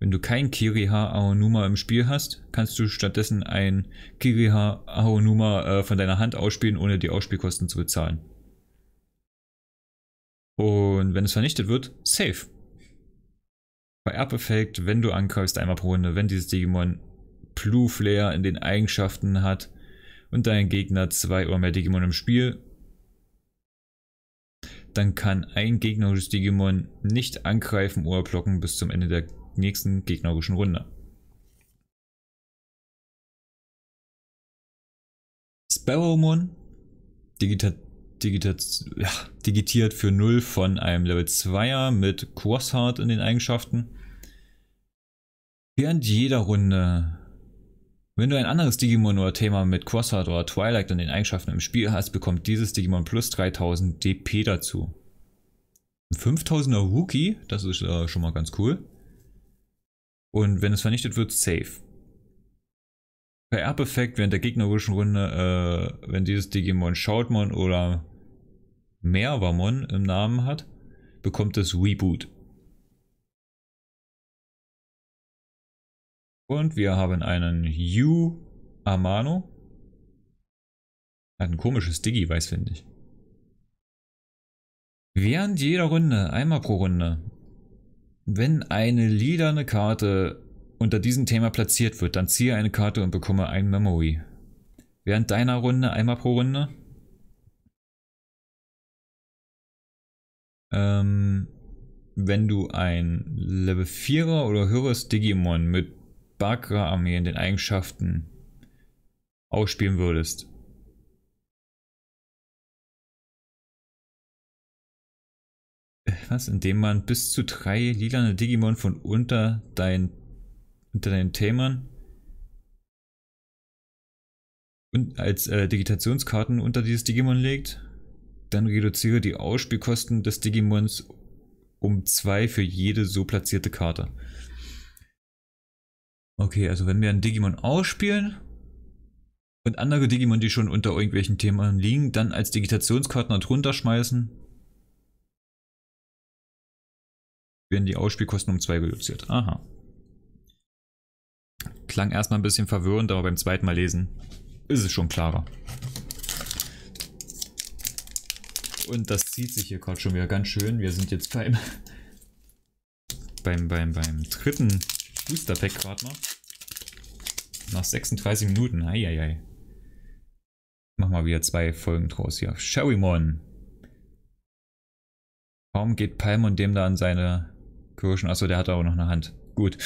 Speaker 1: Wenn du kein Kiriha Aonuma im Spiel hast, kannst du stattdessen ein Kiriha Aonuma äh, von deiner Hand ausspielen, ohne die Ausspielkosten zu bezahlen. Und wenn es vernichtet wird, safe. Bei erb wenn du angreifst einmal pro Runde, wenn dieses Digimon Blue Flare in den Eigenschaften hat und dein Gegner zwei oder mehr Digimon im Spiel, dann kann ein gegnerisches Digimon nicht angreifen oder blocken bis zum Ende der nächsten gegnerischen Runde. Sparrowmon digita digita ja, digitiert für 0 von einem Level 2er mit Crossheart in den Eigenschaften. Während jeder Runde wenn du ein anderes Digimon oder Thema mit Crossheart oder Twilight und den Eigenschaften im Spiel hast, bekommt dieses Digimon plus 3000 DP dazu. Ein 5000er Wookie, das ist äh, schon mal ganz cool. Und wenn es vernichtet wird, safe. Per Erbeffekt während der gegnerischen Runde, äh, wenn dieses Digimon Shoutmon oder Merwamon im Namen hat, bekommt es Reboot. Und wir haben einen Yu Amano. Hat ein komisches Digi, weiß finde ich. Während jeder Runde, einmal pro Runde, wenn eine lilane Karte unter diesem Thema platziert wird, dann ziehe eine Karte und bekomme ein Memory. Während deiner Runde, einmal pro Runde. Ähm, wenn du ein Level 4er oder höheres Digimon mit Bagra-Armee in den Eigenschaften ausspielen würdest. Äh, was? Indem man bis zu drei lilane Digimon von unter, dein, unter deinen Themen und als äh, Digitationskarten unter dieses Digimon legt, dann reduziere die Ausspielkosten des Digimons um zwei für jede so platzierte Karte. Okay, also wenn wir einen Digimon ausspielen und andere Digimon, die schon unter irgendwelchen Themen liegen, dann als Digitationskarten drunter schmeißen, werden die Ausspielkosten um 2 reduziert. Aha. Klang erstmal ein bisschen verwirrend, aber beim zweiten Mal lesen ist es schon klarer. Und das zieht sich hier gerade schon wieder ganz schön. Wir sind jetzt beim, beim, beim, beim dritten Booster Pack gerade noch. Nach 36 Minuten. Eieiei. Mach mal wieder zwei Folgen draus hier. Sherrymon. Warum geht Palm und dem da an seine Kirschen? Achso, der hat auch noch eine Hand. Gut.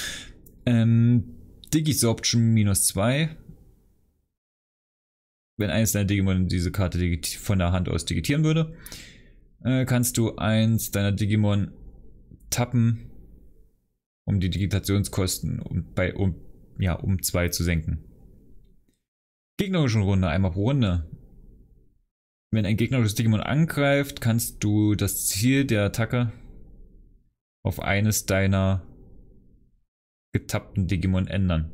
Speaker 1: Ähm, Digisorption minus 2. Wenn eines deiner Digimon diese Karte von der Hand aus digitieren würde, äh, kannst du eins deiner Digimon tappen um die Digitationskosten um, bei, um, ja, um 2 zu senken. Gegnerische Runde, einmal pro Runde. Wenn ein gegnerisches Digimon angreift, kannst du das Ziel der Attacke auf eines deiner getappten Digimon ändern.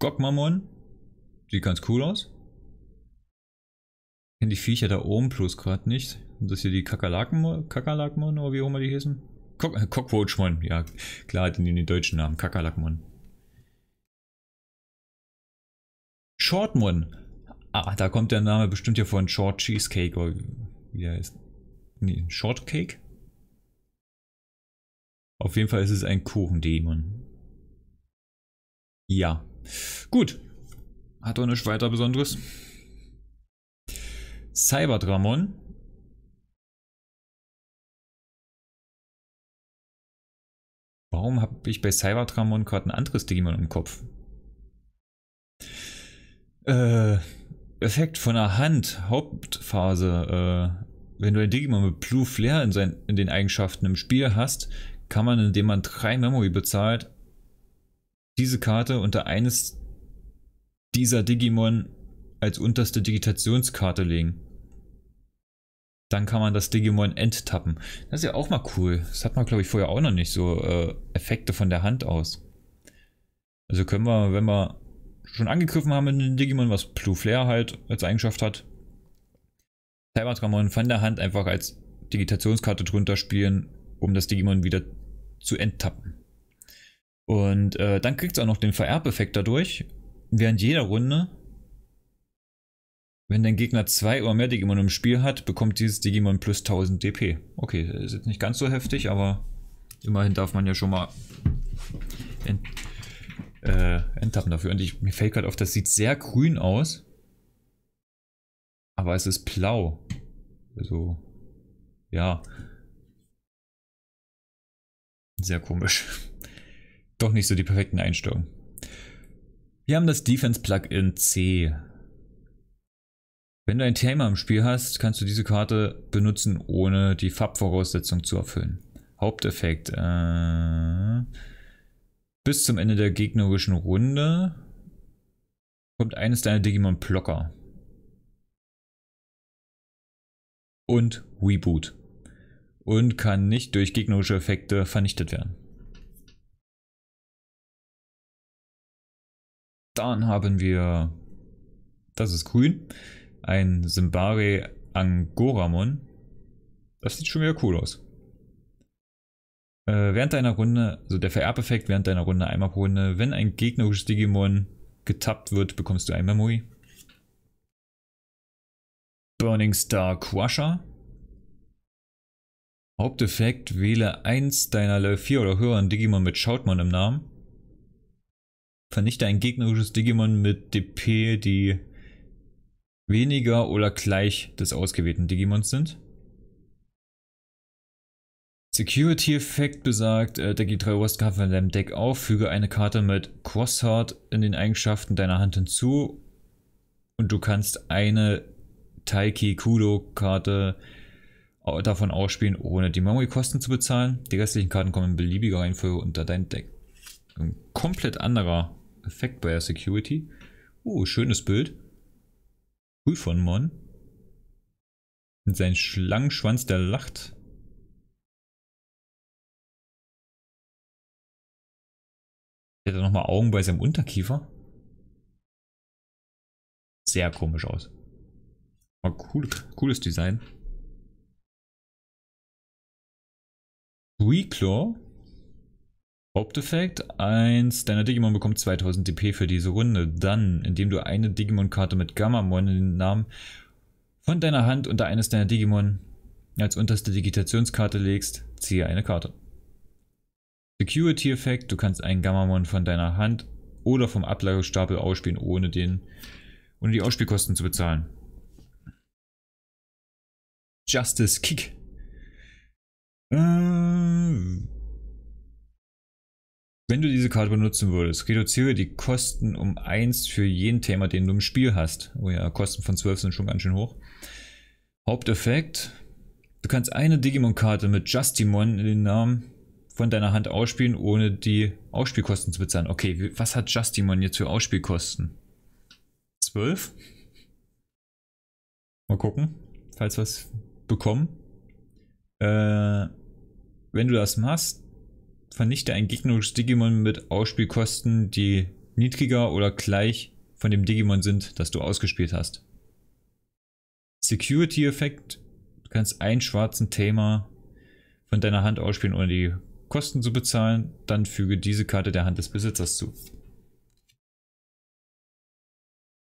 Speaker 1: Gogmamon sieht ganz cool aus kenne die Viecher da oben plus gerade nicht. Und das hier die Kakerlakenmon Kakerlakmon oder wie auch immer die hießen? Äh, Cockroachmon, ja klar, die nehmen den deutschen Namen, Kakerlakenmon. Shortmon. Ah, da kommt der Name bestimmt ja von Short Cheesecake oder wie der heißt. Nee, Shortcake? Auf jeden Fall ist es ein Kuchendämon. Ja. Gut. Hat doch nichts weiter Besonderes. Cyberdramon. Warum habe ich bei Cyberdramon gerade ein anderes Digimon im Kopf? Äh, Effekt von der Hand, Hauptphase. Äh, wenn du ein Digimon mit Blue Flair in, sein, in den Eigenschaften im Spiel hast, kann man, indem man drei Memory bezahlt, diese Karte unter eines dieser Digimon als unterste Digitationskarte legen. Dann kann man das Digimon enttappen. Das ist ja auch mal cool. Das hat man, glaube ich, vorher auch noch nicht so äh, Effekte von der Hand aus. Also können wir, wenn wir schon angegriffen haben mit dem Digimon, was Blue Flare halt als Eigenschaft hat, Cyber kann man von der Hand einfach als Digitationskarte drunter spielen, um das Digimon wieder zu enttappen. Und äh, dann kriegt es auch noch den Vererbeffekt dadurch. Während jeder Runde wenn dein Gegner zwei oder mehr Digimon im Spiel hat, bekommt dieses Digimon plus 1000 DP. Okay, ist jetzt nicht ganz so heftig, aber immerhin darf man ja schon mal ent, äh, enttappen dafür. Und ich, mir fällt gerade auf, das sieht sehr grün aus. Aber es ist blau. Also, ja. Sehr komisch. Doch nicht so die perfekten Einstellungen. Wir haben das Defense Plugin C. Wenn du ein Thema im Spiel hast, kannst du diese Karte benutzen, ohne die Farbvoraussetzung zu erfüllen. Haupteffekt. Äh, bis zum Ende der gegnerischen Runde kommt eines deiner Digimon Blocker. Und Reboot. Und kann
Speaker 2: nicht durch gegnerische Effekte vernichtet werden.
Speaker 1: Dann haben wir, das ist grün, ein Simbare Angoramon. Das sieht schon wieder cool aus. Äh, während deiner Runde, also der Vererbeffekt während deiner Runde einmal pro Runde, wenn ein gegnerisches Digimon getappt wird, bekommst du ein Memory. Burning Star Crusher. Haupteffekt, wähle eins deiner Level 4 oder höheren Digimon mit Shoutmon im Namen. Vernichte ein gegnerisches Digimon mit DP, die weniger oder gleich des ausgewählten Digimons sind. Security Effekt besagt, äh, decke die drei Rostkarten von deinem Deck auf, füge eine Karte mit Crossheart in den Eigenschaften deiner Hand hinzu und du kannst eine Taiki Kudo Karte davon ausspielen, ohne die Memory-Kosten zu bezahlen. Die restlichen Karten kommen in beliebiger Reihenfolge unter dein Deck. Ein komplett anderer Effekt bei der Security. Oh, uh, schönes Bild. Pyphonmon. Mit seinem Schlangenschwanz, der lacht.
Speaker 2: Hat er nochmal Augen bei seinem Unterkiefer? Sehr komisch aus. Aber cool, cooles Design.
Speaker 1: Weeklaw Haupteffekt, eins deiner Digimon bekommt 2000 DP für diese Runde. Dann, indem du eine Digimon-Karte mit Gammamon in den Namen von deiner Hand unter eines deiner Digimon als unterste Digitationskarte legst, ziehe eine Karte. Security-Effekt, du kannst einen Gammamon von deiner Hand oder vom Ablagestapel ausspielen, ohne, den, ohne die Ausspielkosten zu bezahlen. Justice Kick. Äh, wenn du diese Karte benutzen würdest, reduziere die Kosten um 1 für jeden Thema, den du im Spiel hast. Oh ja, Kosten von 12 sind schon ganz schön hoch. Haupteffekt. Du kannst eine Digimon-Karte mit Justimon in den Namen von deiner Hand ausspielen, ohne die Ausspielkosten zu bezahlen. Okay, was hat Justimon jetzt für Ausspielkosten? 12? Mal gucken, falls wir es bekommen. Äh, wenn du das machst, vernichte ein gegnerisches Digimon mit Ausspielkosten, die niedriger oder gleich von dem Digimon sind, das du ausgespielt hast. Security-Effekt. Du kannst einen schwarzen Thema von deiner Hand ausspielen, ohne die Kosten zu bezahlen. Dann füge diese Karte der Hand des Besitzers zu.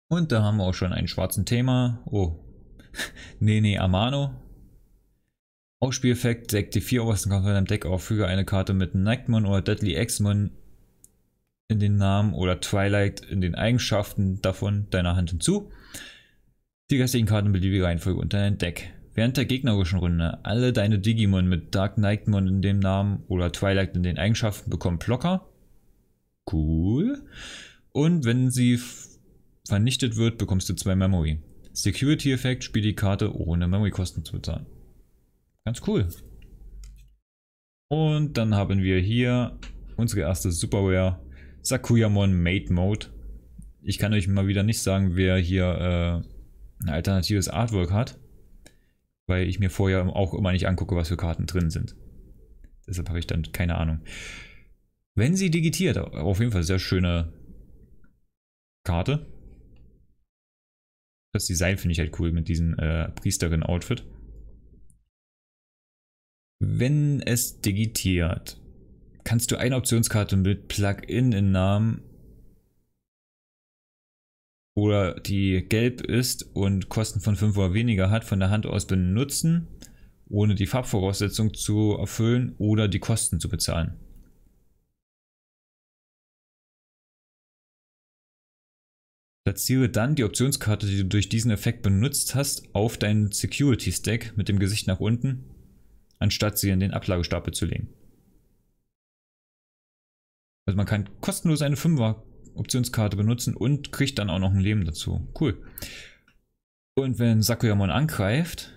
Speaker 1: Und da haben wir auch schon einen schwarzen Thema. Oh. Nene Amano. Auch Spieleffekt, deckt die vier obersten Karten von deinem Deck auf, füge eine Karte mit Nightmon oder Deadly x in den Namen oder Twilight in den Eigenschaften davon deiner Hand hinzu. Die restlichen Karten in beliebiger Reihenfolge unter dein Deck. Während der gegnerischen Runde alle deine Digimon mit Dark Nightmon in dem Namen oder Twilight in den Eigenschaften bekommen Blocker. Cool. Und wenn sie vernichtet wird, bekommst du zwei Memory. Security-Effekt, spiel die Karte ohne Memory-Kosten zu bezahlen. Ganz cool. Und dann haben wir hier unsere erste Superware. Sakuyamon Mate Mode. Ich kann euch mal wieder nicht sagen, wer hier äh, ein alternatives Artwork hat. Weil ich mir vorher auch immer nicht angucke, was für Karten drin sind. Deshalb habe ich dann keine Ahnung. Wenn sie digitiert, auf jeden Fall sehr schöne Karte. Das Design finde ich halt cool mit diesem äh, Priesterin-Outfit. Wenn es digitiert, kannst du eine Optionskarte mit Plugin in Namen oder die gelb ist und Kosten von 5 oder weniger hat, von der Hand aus benutzen, ohne die Farbvoraussetzung zu erfüllen oder die Kosten zu bezahlen. Platziere dann die Optionskarte, die du durch diesen Effekt benutzt hast, auf deinen Security Stack mit dem Gesicht nach unten anstatt sie in den Ablagestapel zu legen. Also man kann kostenlos eine 5er Optionskarte benutzen und kriegt dann auch noch ein Leben dazu. Cool. Und wenn Sakuyamon angreift,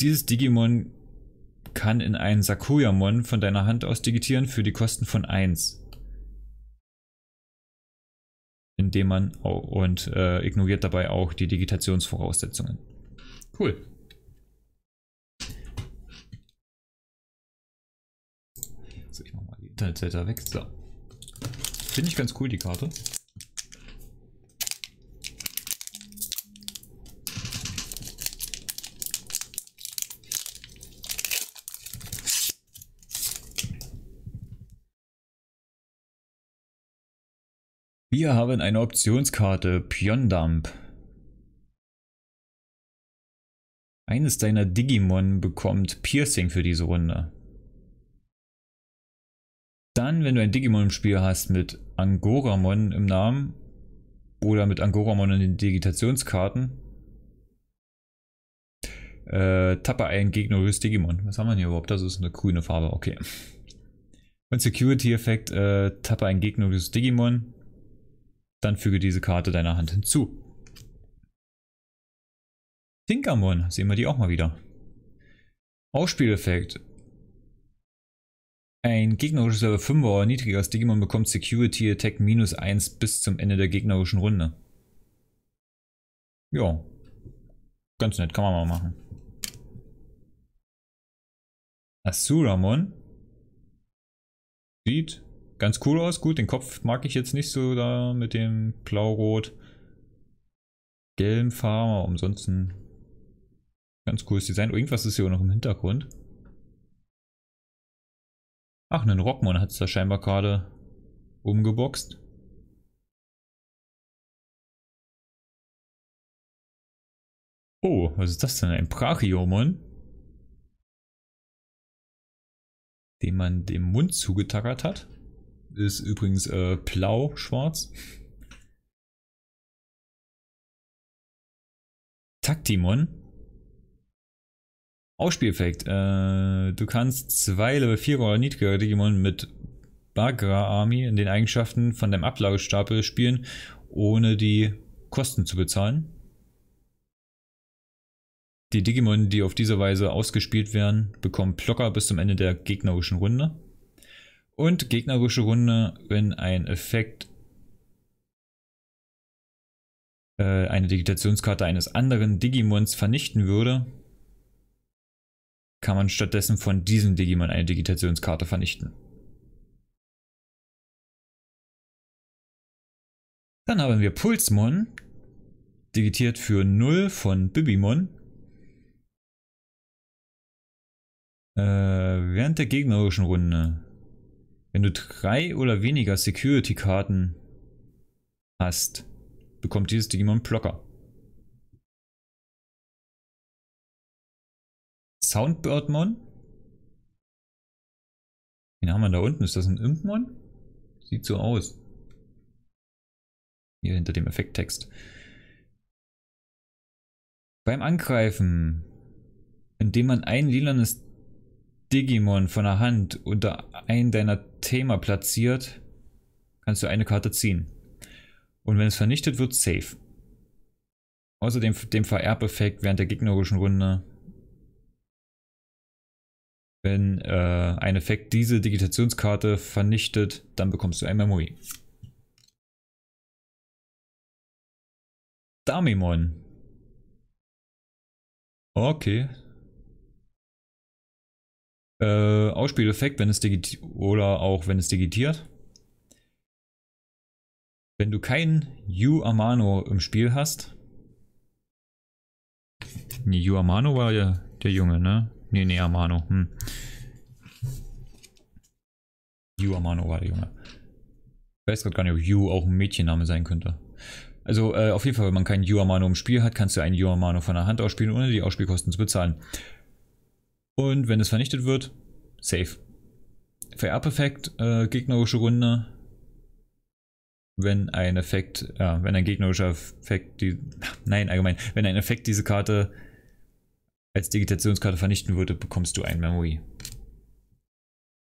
Speaker 1: dieses Digimon kann in einen Sakuyamon von deiner Hand aus digitieren für die Kosten von 1. Indem man und äh, ignoriert dabei auch die Digitationsvoraussetzungen. Cool. So, ich mach mal die Internetseite weg. So. Finde ich ganz cool, die Karte. Wir haben eine Optionskarte, Piondump. Eines deiner Digimon bekommt Piercing für diese Runde. Dann, wenn du ein Digimon im Spiel hast mit Angoramon im Namen oder mit Angoramon in den Digitationskarten, äh, tappe einen gegnerisches Digimon. Was haben wir hier überhaupt? Das ist eine grüne Farbe, okay. Und Security-Effekt, äh, tappe ein gegnerisches Digimon, dann füge diese Karte deiner Hand hinzu. Tinkermon, sehen wir die auch mal wieder. Ausspieleffekt. Ein gegnerisches Level 5 oder niedrigeres Digimon bekommt Security Attack minus 1 bis zum Ende der gegnerischen Runde. Ja. Ganz nett, kann man mal machen. Asuramon. Sieht ganz cool aus. Gut, den Kopf mag ich jetzt nicht so da mit dem blau-rot gelben Farmer, Farbe. Ansonsten ganz cooles Design. irgendwas ist hier auch noch im Hintergrund. Ach, einen Rockmon hat es da scheinbar gerade
Speaker 2: umgeboxt. Oh, was ist das denn? Ein Brachiomon? Den man dem Mund zugetackert hat. Ist übrigens äh, blau-schwarz.
Speaker 1: Taktimon. Auch Spieleffekt. Äh, du kannst zwei Level 4 oder niedrigere Digimon mit Bagra Army in den Eigenschaften von deinem Ablagestapel spielen, ohne die Kosten zu bezahlen. Die Digimon, die auf diese Weise ausgespielt werden, bekommen Blocker bis zum Ende der gegnerischen Runde. Und gegnerische Runde, wenn ein Effekt äh, eine Digitationskarte eines anderen Digimons vernichten würde, kann man stattdessen von diesem Digimon eine Digitationskarte vernichten.
Speaker 2: Dann haben wir Pulsmon, digitiert für
Speaker 1: 0 von Bibimon. Äh, während der gegnerischen Runde, wenn du drei oder weniger Security-Karten hast, bekommt dieses Digimon Blocker.
Speaker 2: Soundbirdmon. Den haben wir da unten. Ist das ein Impmon? Sieht so aus.
Speaker 1: Hier hinter dem Effekttext. Beim Angreifen, indem man ein lilanes Digimon von der Hand unter ein deiner Thema platziert, kannst du eine Karte ziehen. Und wenn es vernichtet wird, safe. Außerdem dem Vererbeffekt während der gegnerischen Runde wenn äh, ein Effekt diese Digitationskarte vernichtet, dann bekommst du ein Memory. Damimon. Okay. Äh, Ausspieleffekt, wenn es digitiert oder auch wenn es digitiert. Wenn du keinen Yu Amano im Spiel hast. Nee, Yu Amano war ja der Junge, ne? Nee, nee, Amano. Hm. Yu Amano war der Junge. Ich weiß gerade gar nicht, ob Yu auch ein Mädchenname sein könnte. Also äh, auf jeden Fall, wenn man keinen Yu Amano im Spiel hat, kannst du einen Yu Amano von der Hand ausspielen, ohne die Ausspielkosten zu bezahlen. Und wenn es vernichtet wird, safe. vr Effekt, äh, gegnerische Runde. Wenn ein Effekt, ja, wenn ein gegnerischer Effekt, die, nein, allgemein, wenn ein Effekt diese Karte als Digitationskarte vernichten würde, bekommst du ein Memory.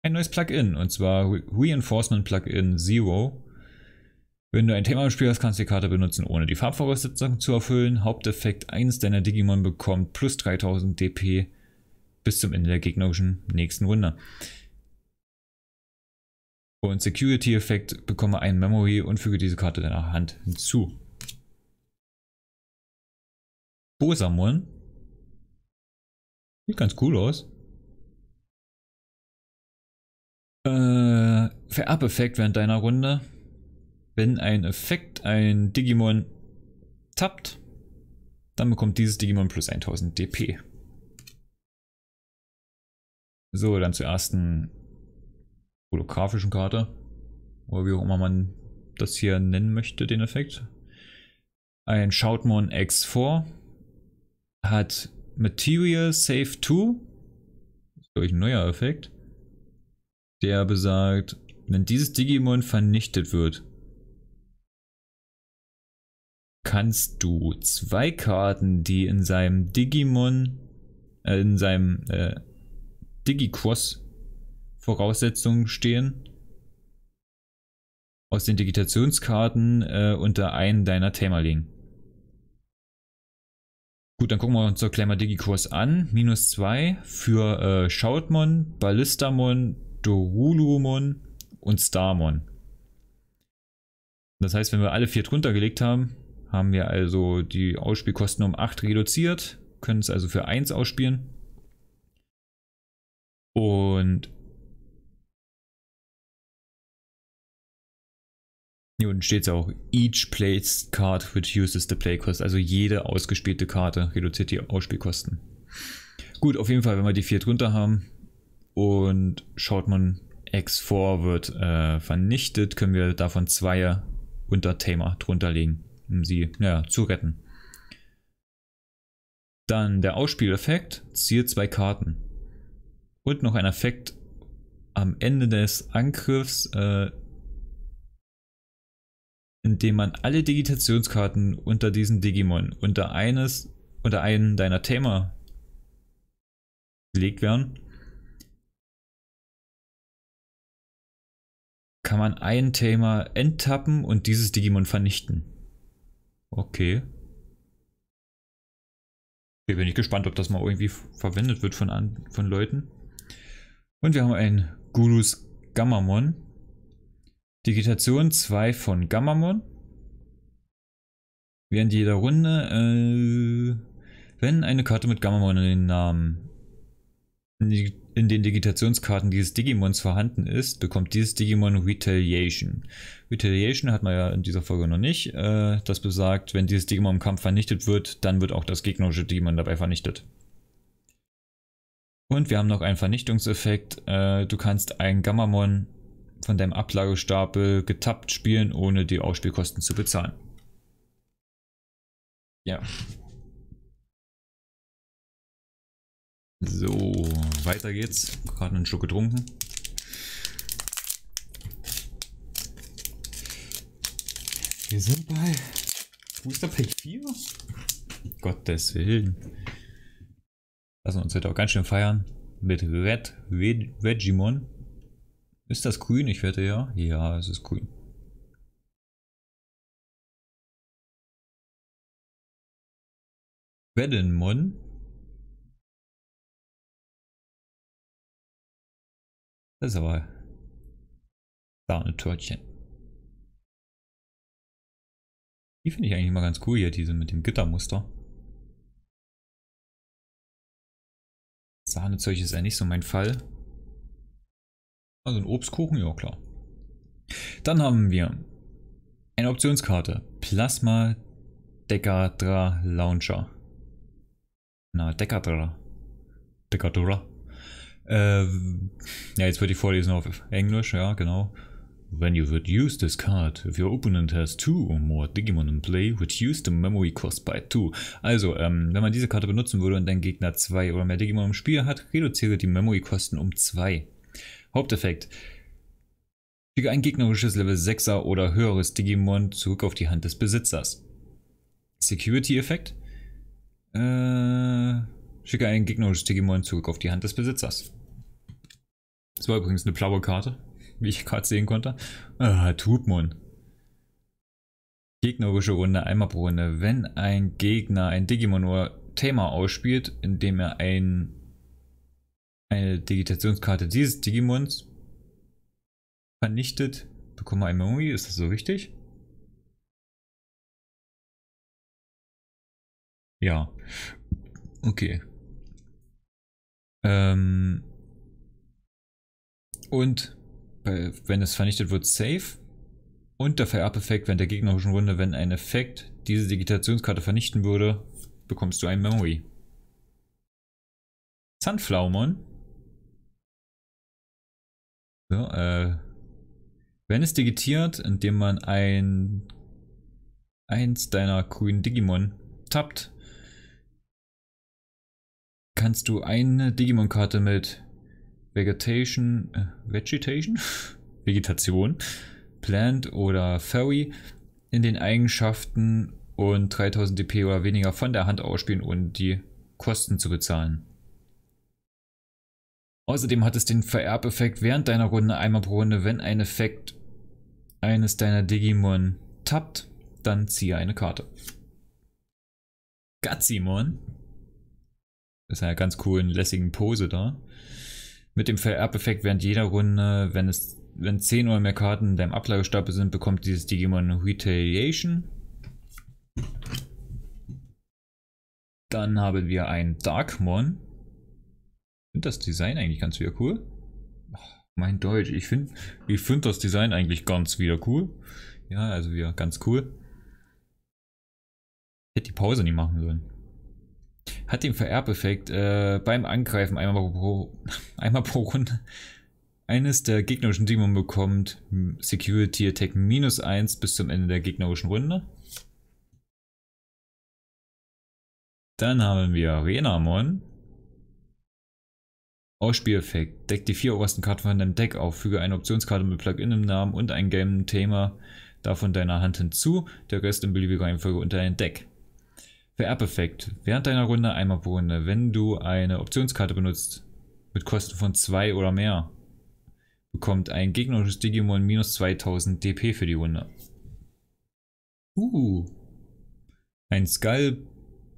Speaker 1: Ein neues Plugin, und zwar Reinforcement Plugin Zero. Wenn du ein Thema im Spiel hast, kannst du die Karte benutzen, ohne die Farbvoraussetzungen zu erfüllen. Haupteffekt 1 deiner Digimon bekommt plus 3000 DP bis zum Ende der gegnerischen nächsten Runde. Und Security-Effekt bekomme ein Memory und füge diese Karte deiner Hand hinzu. Bosamon Sieht ganz cool aus. Äh, Verab-Effekt während deiner Runde. Wenn ein Effekt ein Digimon tappt, dann bekommt dieses Digimon plus 1000 DP. So, dann zur ersten holografischen Karte. Oder wie auch immer man das hier nennen möchte, den Effekt. Ein Shoutmon X4 hat Material Save 2. Das ist, glaube ich, ein neuer Effekt. Der besagt, wenn dieses Digimon vernichtet wird, kannst du zwei Karten, die in seinem Digimon, äh, in seinem äh, Digicross Voraussetzungen stehen, aus den Digitationskarten äh, unter einen deiner Thema legen. Gut, dann gucken wir uns doch gleich mal Digikurs an. Minus 2 für äh, Shoutmon, Ballistamon, Dorulumon und Starmon. Das heißt, wenn wir alle vier drunter gelegt haben, haben wir also die Ausspielkosten um 8 reduziert, können es also für 1 ausspielen.
Speaker 2: Und
Speaker 1: Hier unten steht es auch. Each placed card reduces the play cost. Also jede ausgespielte Karte reduziert die Ausspielkosten. Gut, auf jeden Fall, wenn wir die vier drunter haben und schaut man, X4 wird äh, vernichtet, können wir davon zwei unter Tamer drunter legen, um sie naja, zu retten. Dann der Ausspieleffekt, ziehe zwei Karten. Und noch ein Effekt am Ende des Angriffs, äh, indem man alle Digitationskarten unter diesen Digimon unter eines unter einen deiner Tamer gelegt werden, kann man ein Thema enttappen und dieses Digimon vernichten. Okay. Hier bin ich gespannt, ob das mal irgendwie verwendet wird von, an, von Leuten. Und wir haben einen Gurus Gammamon. Digitation 2 von Gammamon. Während jeder Runde, äh, wenn eine Karte mit Gammamon in den Namen in den Digitationskarten dieses Digimons vorhanden ist, bekommt dieses Digimon Retaliation. Retaliation hat man ja in dieser Folge noch nicht. Äh, das besagt, wenn dieses Digimon im Kampf vernichtet wird, dann wird auch das gegnerische Digimon dabei vernichtet. Und wir haben noch einen Vernichtungseffekt. Äh, du kannst ein Gammamon von deinem Ablagestapel getappt spielen, ohne die Ausspielkosten zu bezahlen. Ja. So, weiter geht's. Gerade einen Schluck getrunken. Wir sind bei Booster Pack 4? Gottes Willen. Lassen wir uns heute auch ganz schön feiern. Mit Red Vegimon. Ist das grün? Ich wette ja. Ja, es ist grün.
Speaker 2: Quellenmon. Das ist aber da ein Törtchen. Die finde ich eigentlich immer ganz cool hier, diese mit dem Gittermuster. Sahnezeug ist ja nicht so mein Fall.
Speaker 1: Also ein Obstkuchen, ja klar. Dann haben wir eine Optionskarte. Plasma Decadra Launcher. Na, Decadra. Decadra. Äh, ja, jetzt würde ich vorlesen auf Englisch, ja, genau. When you would use this card, if your opponent has two or more Digimon in play, reduce the memory cost by two. Also, ähm, wenn man diese Karte benutzen würde und dein Gegner zwei oder mehr Digimon im Spiel hat, reduziere die Memory-Kosten um zwei. Haupteffekt. Schicke ein gegnerisches Level 6er oder höheres Digimon zurück auf die Hand des Besitzers. Security-Effekt. Äh, schicke ein gegnerisches Digimon zurück auf die Hand des Besitzers. Das war übrigens eine blaue Karte, wie ich gerade sehen konnte. Ah, Tubmon. Gegnerische Runde einmal pro Runde. Wenn ein Gegner ein Digimon oder Thema ausspielt, indem er ein eine Digitationskarte dieses Digimons vernichtet, bekomme ein Memory. Ist
Speaker 2: das so richtig?
Speaker 1: Ja. Okay. Ähm und äh, wenn es vernichtet wird, safe. Und der Fire-Up-Effekt wenn der gegnerischen Runde, wenn ein Effekt diese Digitationskarte vernichten würde, bekommst du ein Memory. Sunflowmon so, äh, wenn es digitiert, indem man ein eins deiner grünen Digimon tappt, kannst du eine Digimon-Karte mit Vegetation, äh, Vegetation, Vegetation, Plant oder Fairy in den Eigenschaften und 3000 DP oder weniger von der Hand ausspielen, ohne die Kosten zu bezahlen. Außerdem hat es den Vererbeffekt während deiner Runde einmal pro Runde, wenn ein Effekt eines deiner Digimon tappt, dann ziehe eine Karte. Gatsimon. Das Ist eine ganz coolen, lässigen Pose da. Mit dem Vererbeffekt während jeder Runde, wenn es wenn 10 oder mehr Karten in deinem Ablagestapel sind, bekommt dieses Digimon Retaliation. Dann haben wir ein Darkmon finde das Design eigentlich ganz wieder cool. Ach, mein Deutsch, ich finde ich find das Design eigentlich ganz wieder cool. Ja, also wieder ganz cool. hätte die Pause nicht machen sollen. Hat den Vererbeffekt äh, beim Angreifen einmal pro, einmal pro Runde eines der gegnerischen Demon bekommt hm, Security Attack minus 1 bis zum Ende der gegnerischen Runde. Dann haben wir Renamon. Ausspieleffekt. Deck die vier obersten Karten von deinem Deck auf. Füge eine Optionskarte mit Plugin im Namen und ein gelben Thema davon deiner Hand hinzu. Der Rest in beliebiger Reihenfolge unter dein Deck. Vererbeffekt. Während deiner Runde einmal pro Runde, wenn du eine Optionskarte benutzt, mit Kosten von zwei oder mehr, bekommt ein gegnerisches Digimon minus 2000 DP für die Runde. Uh. Ein Skull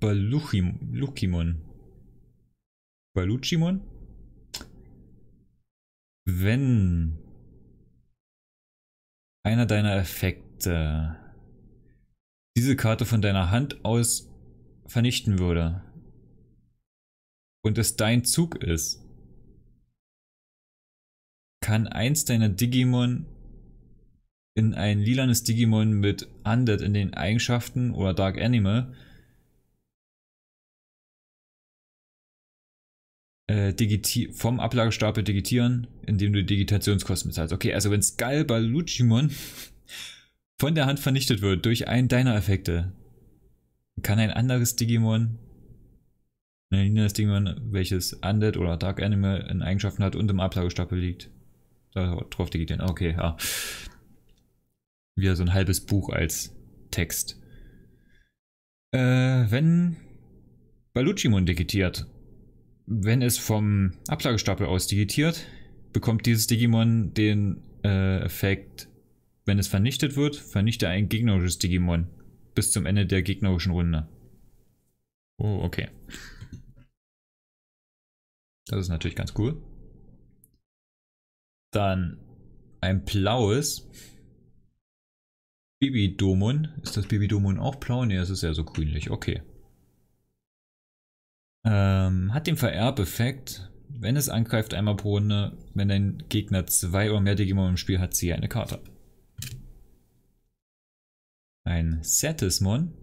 Speaker 1: Baluchimon. Baluchimon? Wenn einer deiner Effekte diese Karte von deiner Hand aus vernichten würde und es dein Zug ist, kann eins deiner Digimon in ein lilanes Digimon mit Undead in den Eigenschaften oder Dark Animal äh, vom Ablagestapel digitieren, indem du Digitationskosten bezahlst. Okay, also wenn Skal Baluchimon von der Hand vernichtet wird durch einen deiner Effekte, kann ein anderes Digimon, ein anderes Digimon, welches Undead oder Dark Animal in Eigenschaften hat und im Ablagestapel liegt, darauf digitieren. Okay, ja. Wieder so ein halbes Buch als Text. Äh, wenn Baluchimon digitiert, wenn es vom Ablagestapel aus digitiert, bekommt dieses Digimon den äh, Effekt, wenn es vernichtet wird, vernichte ein gegnerisches Digimon bis zum Ende der gegnerischen Runde. Oh, okay. Das ist natürlich ganz cool. Dann ein blaues Bibidomon. Ist das Bibidomon auch blau? Ne, es ist ja so grünlich. Okay. Ähm, hat den Vererbeffekt. Wenn es angreift, einmal pro Runde. Wenn ein Gegner zwei oder mehr Digimon im Spiel hat, ziehe eine Karte. Ein Satismon.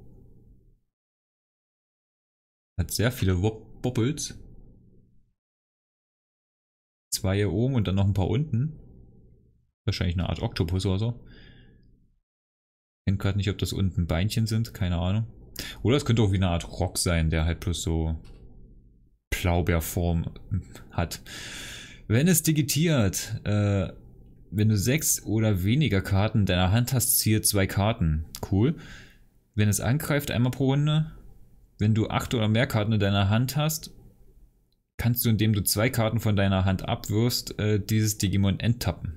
Speaker 1: Hat sehr viele Wop Zwei hier oben und dann noch ein paar unten. Wahrscheinlich eine Art Oktopus oder so. Ich kenne gerade nicht, ob das unten Beinchen sind, keine Ahnung. Oder es könnte auch wie eine Art Rock sein, der halt bloß so Blaubeerform hat. Wenn es digitiert, äh, wenn du sechs oder weniger Karten in deiner Hand hast, ziehe zwei Karten. Cool. Wenn es angreift, einmal pro Runde. Wenn du acht oder mehr Karten in deiner Hand hast, kannst du, indem du zwei Karten von deiner Hand abwirfst, äh, dieses Digimon enttappen.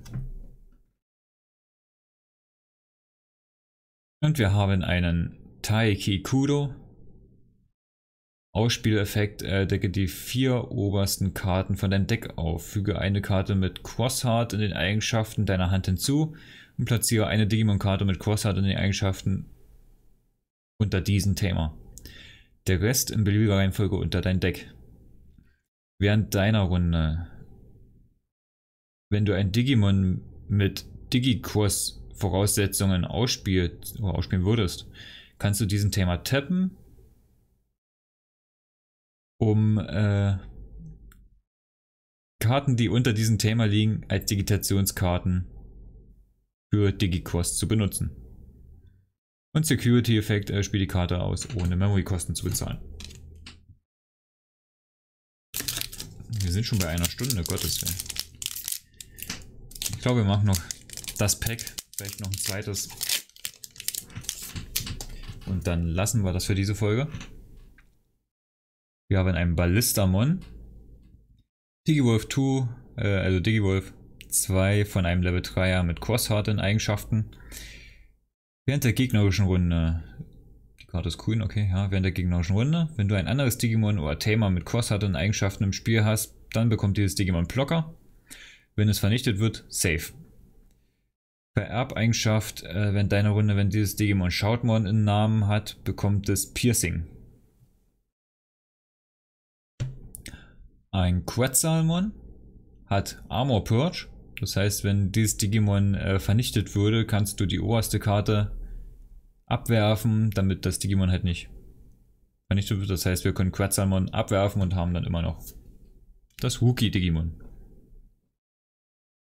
Speaker 1: Und wir haben einen Taiki Kudo, Ausspieleffekt äh, decke die vier obersten Karten von deinem Deck auf. Füge eine Karte mit Crossheart in den Eigenschaften deiner Hand hinzu und platziere eine Digimon-Karte mit Crossheart in den Eigenschaften unter diesem Thema. Der Rest in beliebiger Reihenfolge unter dein Deck. Während deiner Runde, wenn du ein Digimon mit Digicross-Voraussetzungen ausspielt, ausspielen würdest, kannst du diesen Thema tappen um äh, Karten, die unter diesem Thema liegen, als Digitationskarten für DigiQuest zu benutzen. Und Security Effect äh, spielt die Karte aus, ohne Memory-Kosten zu bezahlen. Wir sind schon bei einer Stunde, Gottes Willen. Ich glaube, wir machen noch das Pack, vielleicht noch ein zweites. Und dann lassen wir das für diese Folge. Wir haben einen Ballistamon. Digiwolf 2, äh, also Digiwolf 2 von einem Level 3er mit Crossheart in Eigenschaften. Während der gegnerischen Runde, die Karte ist grün, okay, ja, während der gegnerischen Runde, wenn du ein anderes Digimon oder Tamer mit Crossheart in Eigenschaften im Spiel hast, dann bekommt dieses Digimon Blocker. Wenn es vernichtet wird, safe. Vererbeigenschaft, äh, wenn deine Runde, wenn dieses Digimon Shoutmon in Namen hat, bekommt es Piercing. Ein Quetzalmon hat Armor Purge. Das heißt, wenn dieses Digimon äh, vernichtet würde, kannst du die oberste Karte abwerfen, damit das Digimon halt nicht vernichtet wird. Das heißt, wir können Quetzalmon abwerfen und haben dann immer noch das Wookie-Digimon.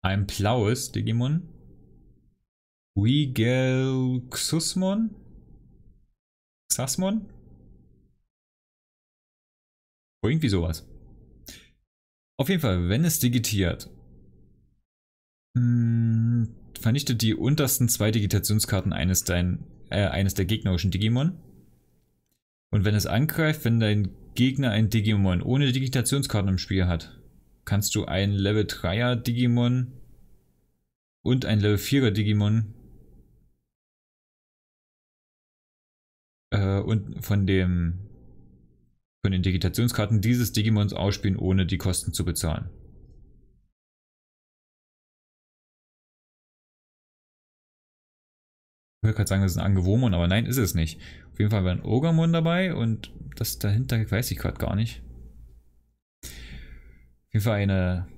Speaker 1: Ein blaues Digimon. Weigel Xusmon? Xasmon? Irgendwie sowas. Auf jeden Fall, wenn es digitiert, hm, vernichtet die untersten zwei Digitationskarten eines, dein, äh, eines der gegnerischen Digimon. Und wenn es angreift, wenn dein Gegner ein Digimon ohne Digitationskarten im Spiel hat, kannst du ein Level 3er Digimon und ein Level 4er Digimon äh, und von dem von den Digitationskarten dieses Digimons ausspielen, ohne die Kosten zu bezahlen. Ich würde gerade sagen, das ist ein Angewurmon, aber nein, ist es nicht. Auf jeden Fall wäre ein Ogamon dabei und das dahinter weiß ich gerade gar nicht. Auf jeden Fall eine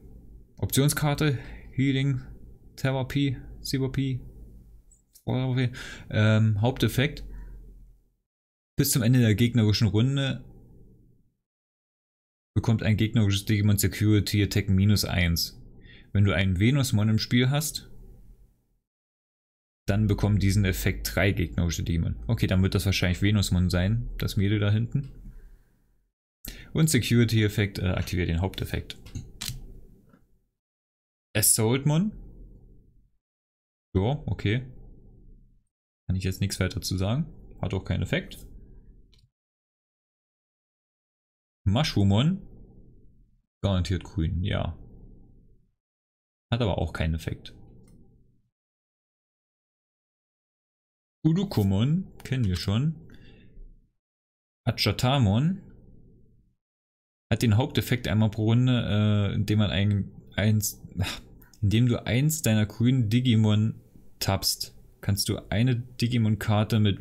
Speaker 1: Optionskarte, Healing, Therapy, CVP, ähm, Haupteffekt. Bis zum Ende der gegnerischen Runde bekommt ein gegnerisches Digimon Security Attack minus 1. Wenn du einen Venusmon im Spiel hast, dann bekommen diesen Effekt drei gegnerische Digimon. Okay, dann wird das wahrscheinlich Venusmon sein, das Mädel da hinten. Und Security-Effekt äh, aktiviert den Haupteffekt. Assaultmon. Ja, okay.
Speaker 2: Kann ich jetzt nichts weiter zu sagen. Hat auch keinen Effekt. Maschumon. Garantiert grün, ja. Hat aber auch keinen Effekt.
Speaker 1: Udukumon kennen wir schon. Achatamon hat den Haupteffekt einmal pro Runde, äh, indem man ein, eins, ach, indem du eins deiner grünen Digimon tappst, kannst du eine Digimon-Karte mit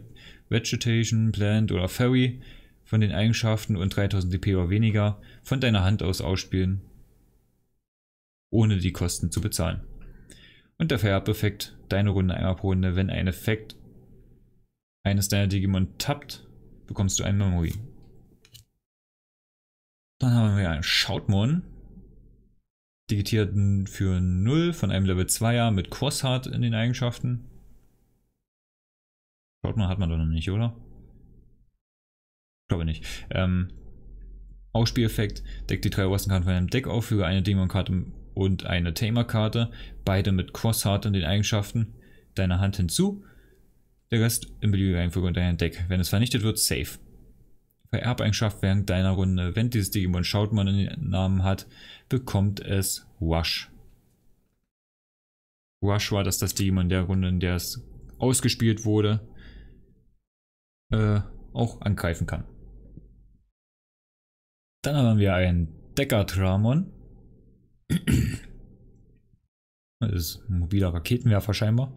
Speaker 1: Vegetation, Plant oder Fairy von den Eigenschaften und 3000 DP oder weniger von deiner Hand aus ausspielen, ohne die Kosten zu bezahlen. Und der Feierabendeffekt, deine Runde einmal pro Runde, wenn ein Effekt eines deiner Digimon tappt, bekommst du ein Memory. Dann haben wir einen Shoutmon, digitierten für 0 von einem Level 2er mit Crosshard in den Eigenschaften. Shoutmon hat man doch noch nicht, oder? Glaube nicht. Ähm, Ausspieleffekt deckt die drei obersten Karten von einem Deck auf, füge eine Dämonkarte und eine Tamer-Karte, beide mit Crossheart und den Eigenschaften deiner Hand hinzu. Der Rest in beliebiger Reihenfolge unter deinem Deck. Wenn es vernichtet wird, safe. Bei Erbeigenschaft während deiner Runde. Wenn dieses Digimon Schautmann in den Namen hat, bekommt es Rush. Rush war das das Digimon der Runde, in der es ausgespielt wurde, äh, auch angreifen kann. Dann haben wir einen Decatramon. Das ist ein mobiler Raketenwerfer scheinbar.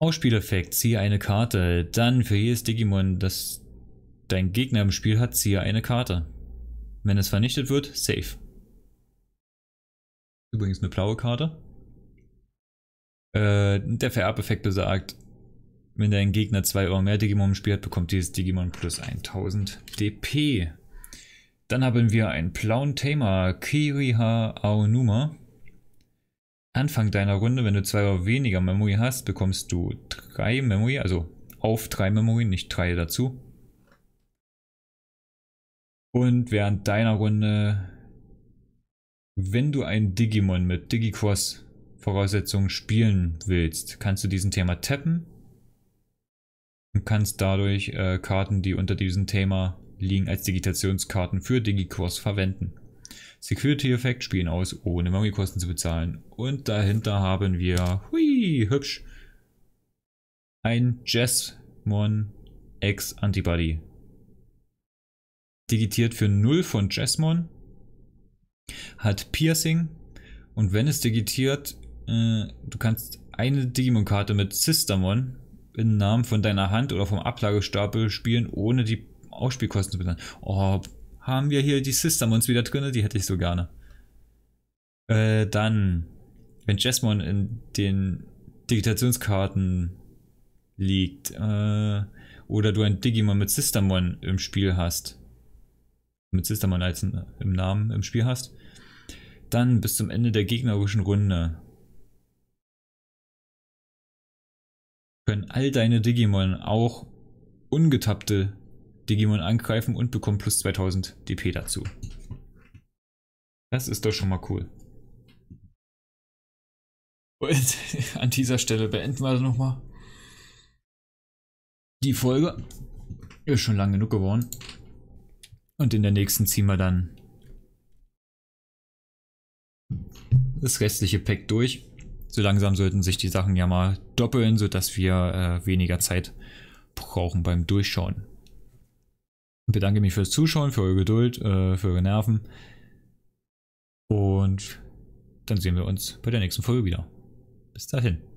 Speaker 1: Ausspieleffekt, ziehe eine Karte. Dann für jedes Digimon, das dein Gegner im Spiel hat, ziehe eine Karte. Wenn es vernichtet wird, safe. Übrigens eine blaue Karte. Äh, der Vererbeffekt besagt, wenn dein Gegner zwei oder mehr Digimon im Spiel hat, bekommt dieses Digimon plus 1000 DP. Dann haben wir ein blauen Thema, Kiriha Aonuma. Anfang deiner Runde, wenn du zwei oder weniger Memory hast, bekommst du drei Memory, also auf drei Memory, nicht drei dazu. Und während deiner Runde, wenn du ein Digimon mit Digicross Voraussetzungen spielen willst, kannst du diesen Thema tappen und kannst dadurch äh, Karten, die unter diesem Thema liegen als Digitationskarten für DigiCourse verwenden. Security-Effekt spielen aus, ohne Memory-Kosten zu bezahlen. Und dahinter haben wir, hui, hübsch, ein Jasmon X Antibody. Digitiert für 0 von Jasmon, hat Piercing und wenn es digitiert, äh, du kannst eine Digimon-Karte mit Sistermon im Namen von deiner Hand oder vom Ablagestapel spielen, ohne die Ausspielkosten zu bezahlen. Oh, haben wir hier die System uns wieder drin? Die hätte ich so gerne. Äh, dann, wenn Jasmine in den Digitationskarten liegt, äh, oder du ein Digimon mit Sistermon im Spiel hast, mit Sistermon als im Namen im Spiel hast, dann bis zum Ende der gegnerischen Runde können all deine Digimon auch ungetappte Digimon angreifen und bekommen plus 2000 DP dazu. Das ist doch schon mal cool.
Speaker 2: Und an dieser Stelle beenden wir nochmal
Speaker 1: die Folge. Ist schon lang genug geworden. Und in der nächsten ziehen wir dann das restliche Pack durch. So langsam sollten sich die Sachen ja mal doppeln, sodass wir äh, weniger Zeit brauchen beim Durchschauen bedanke mich fürs Zuschauen, für eure Geduld, äh, für eure Nerven. Und dann sehen wir uns bei der nächsten Folge wieder. Bis dahin.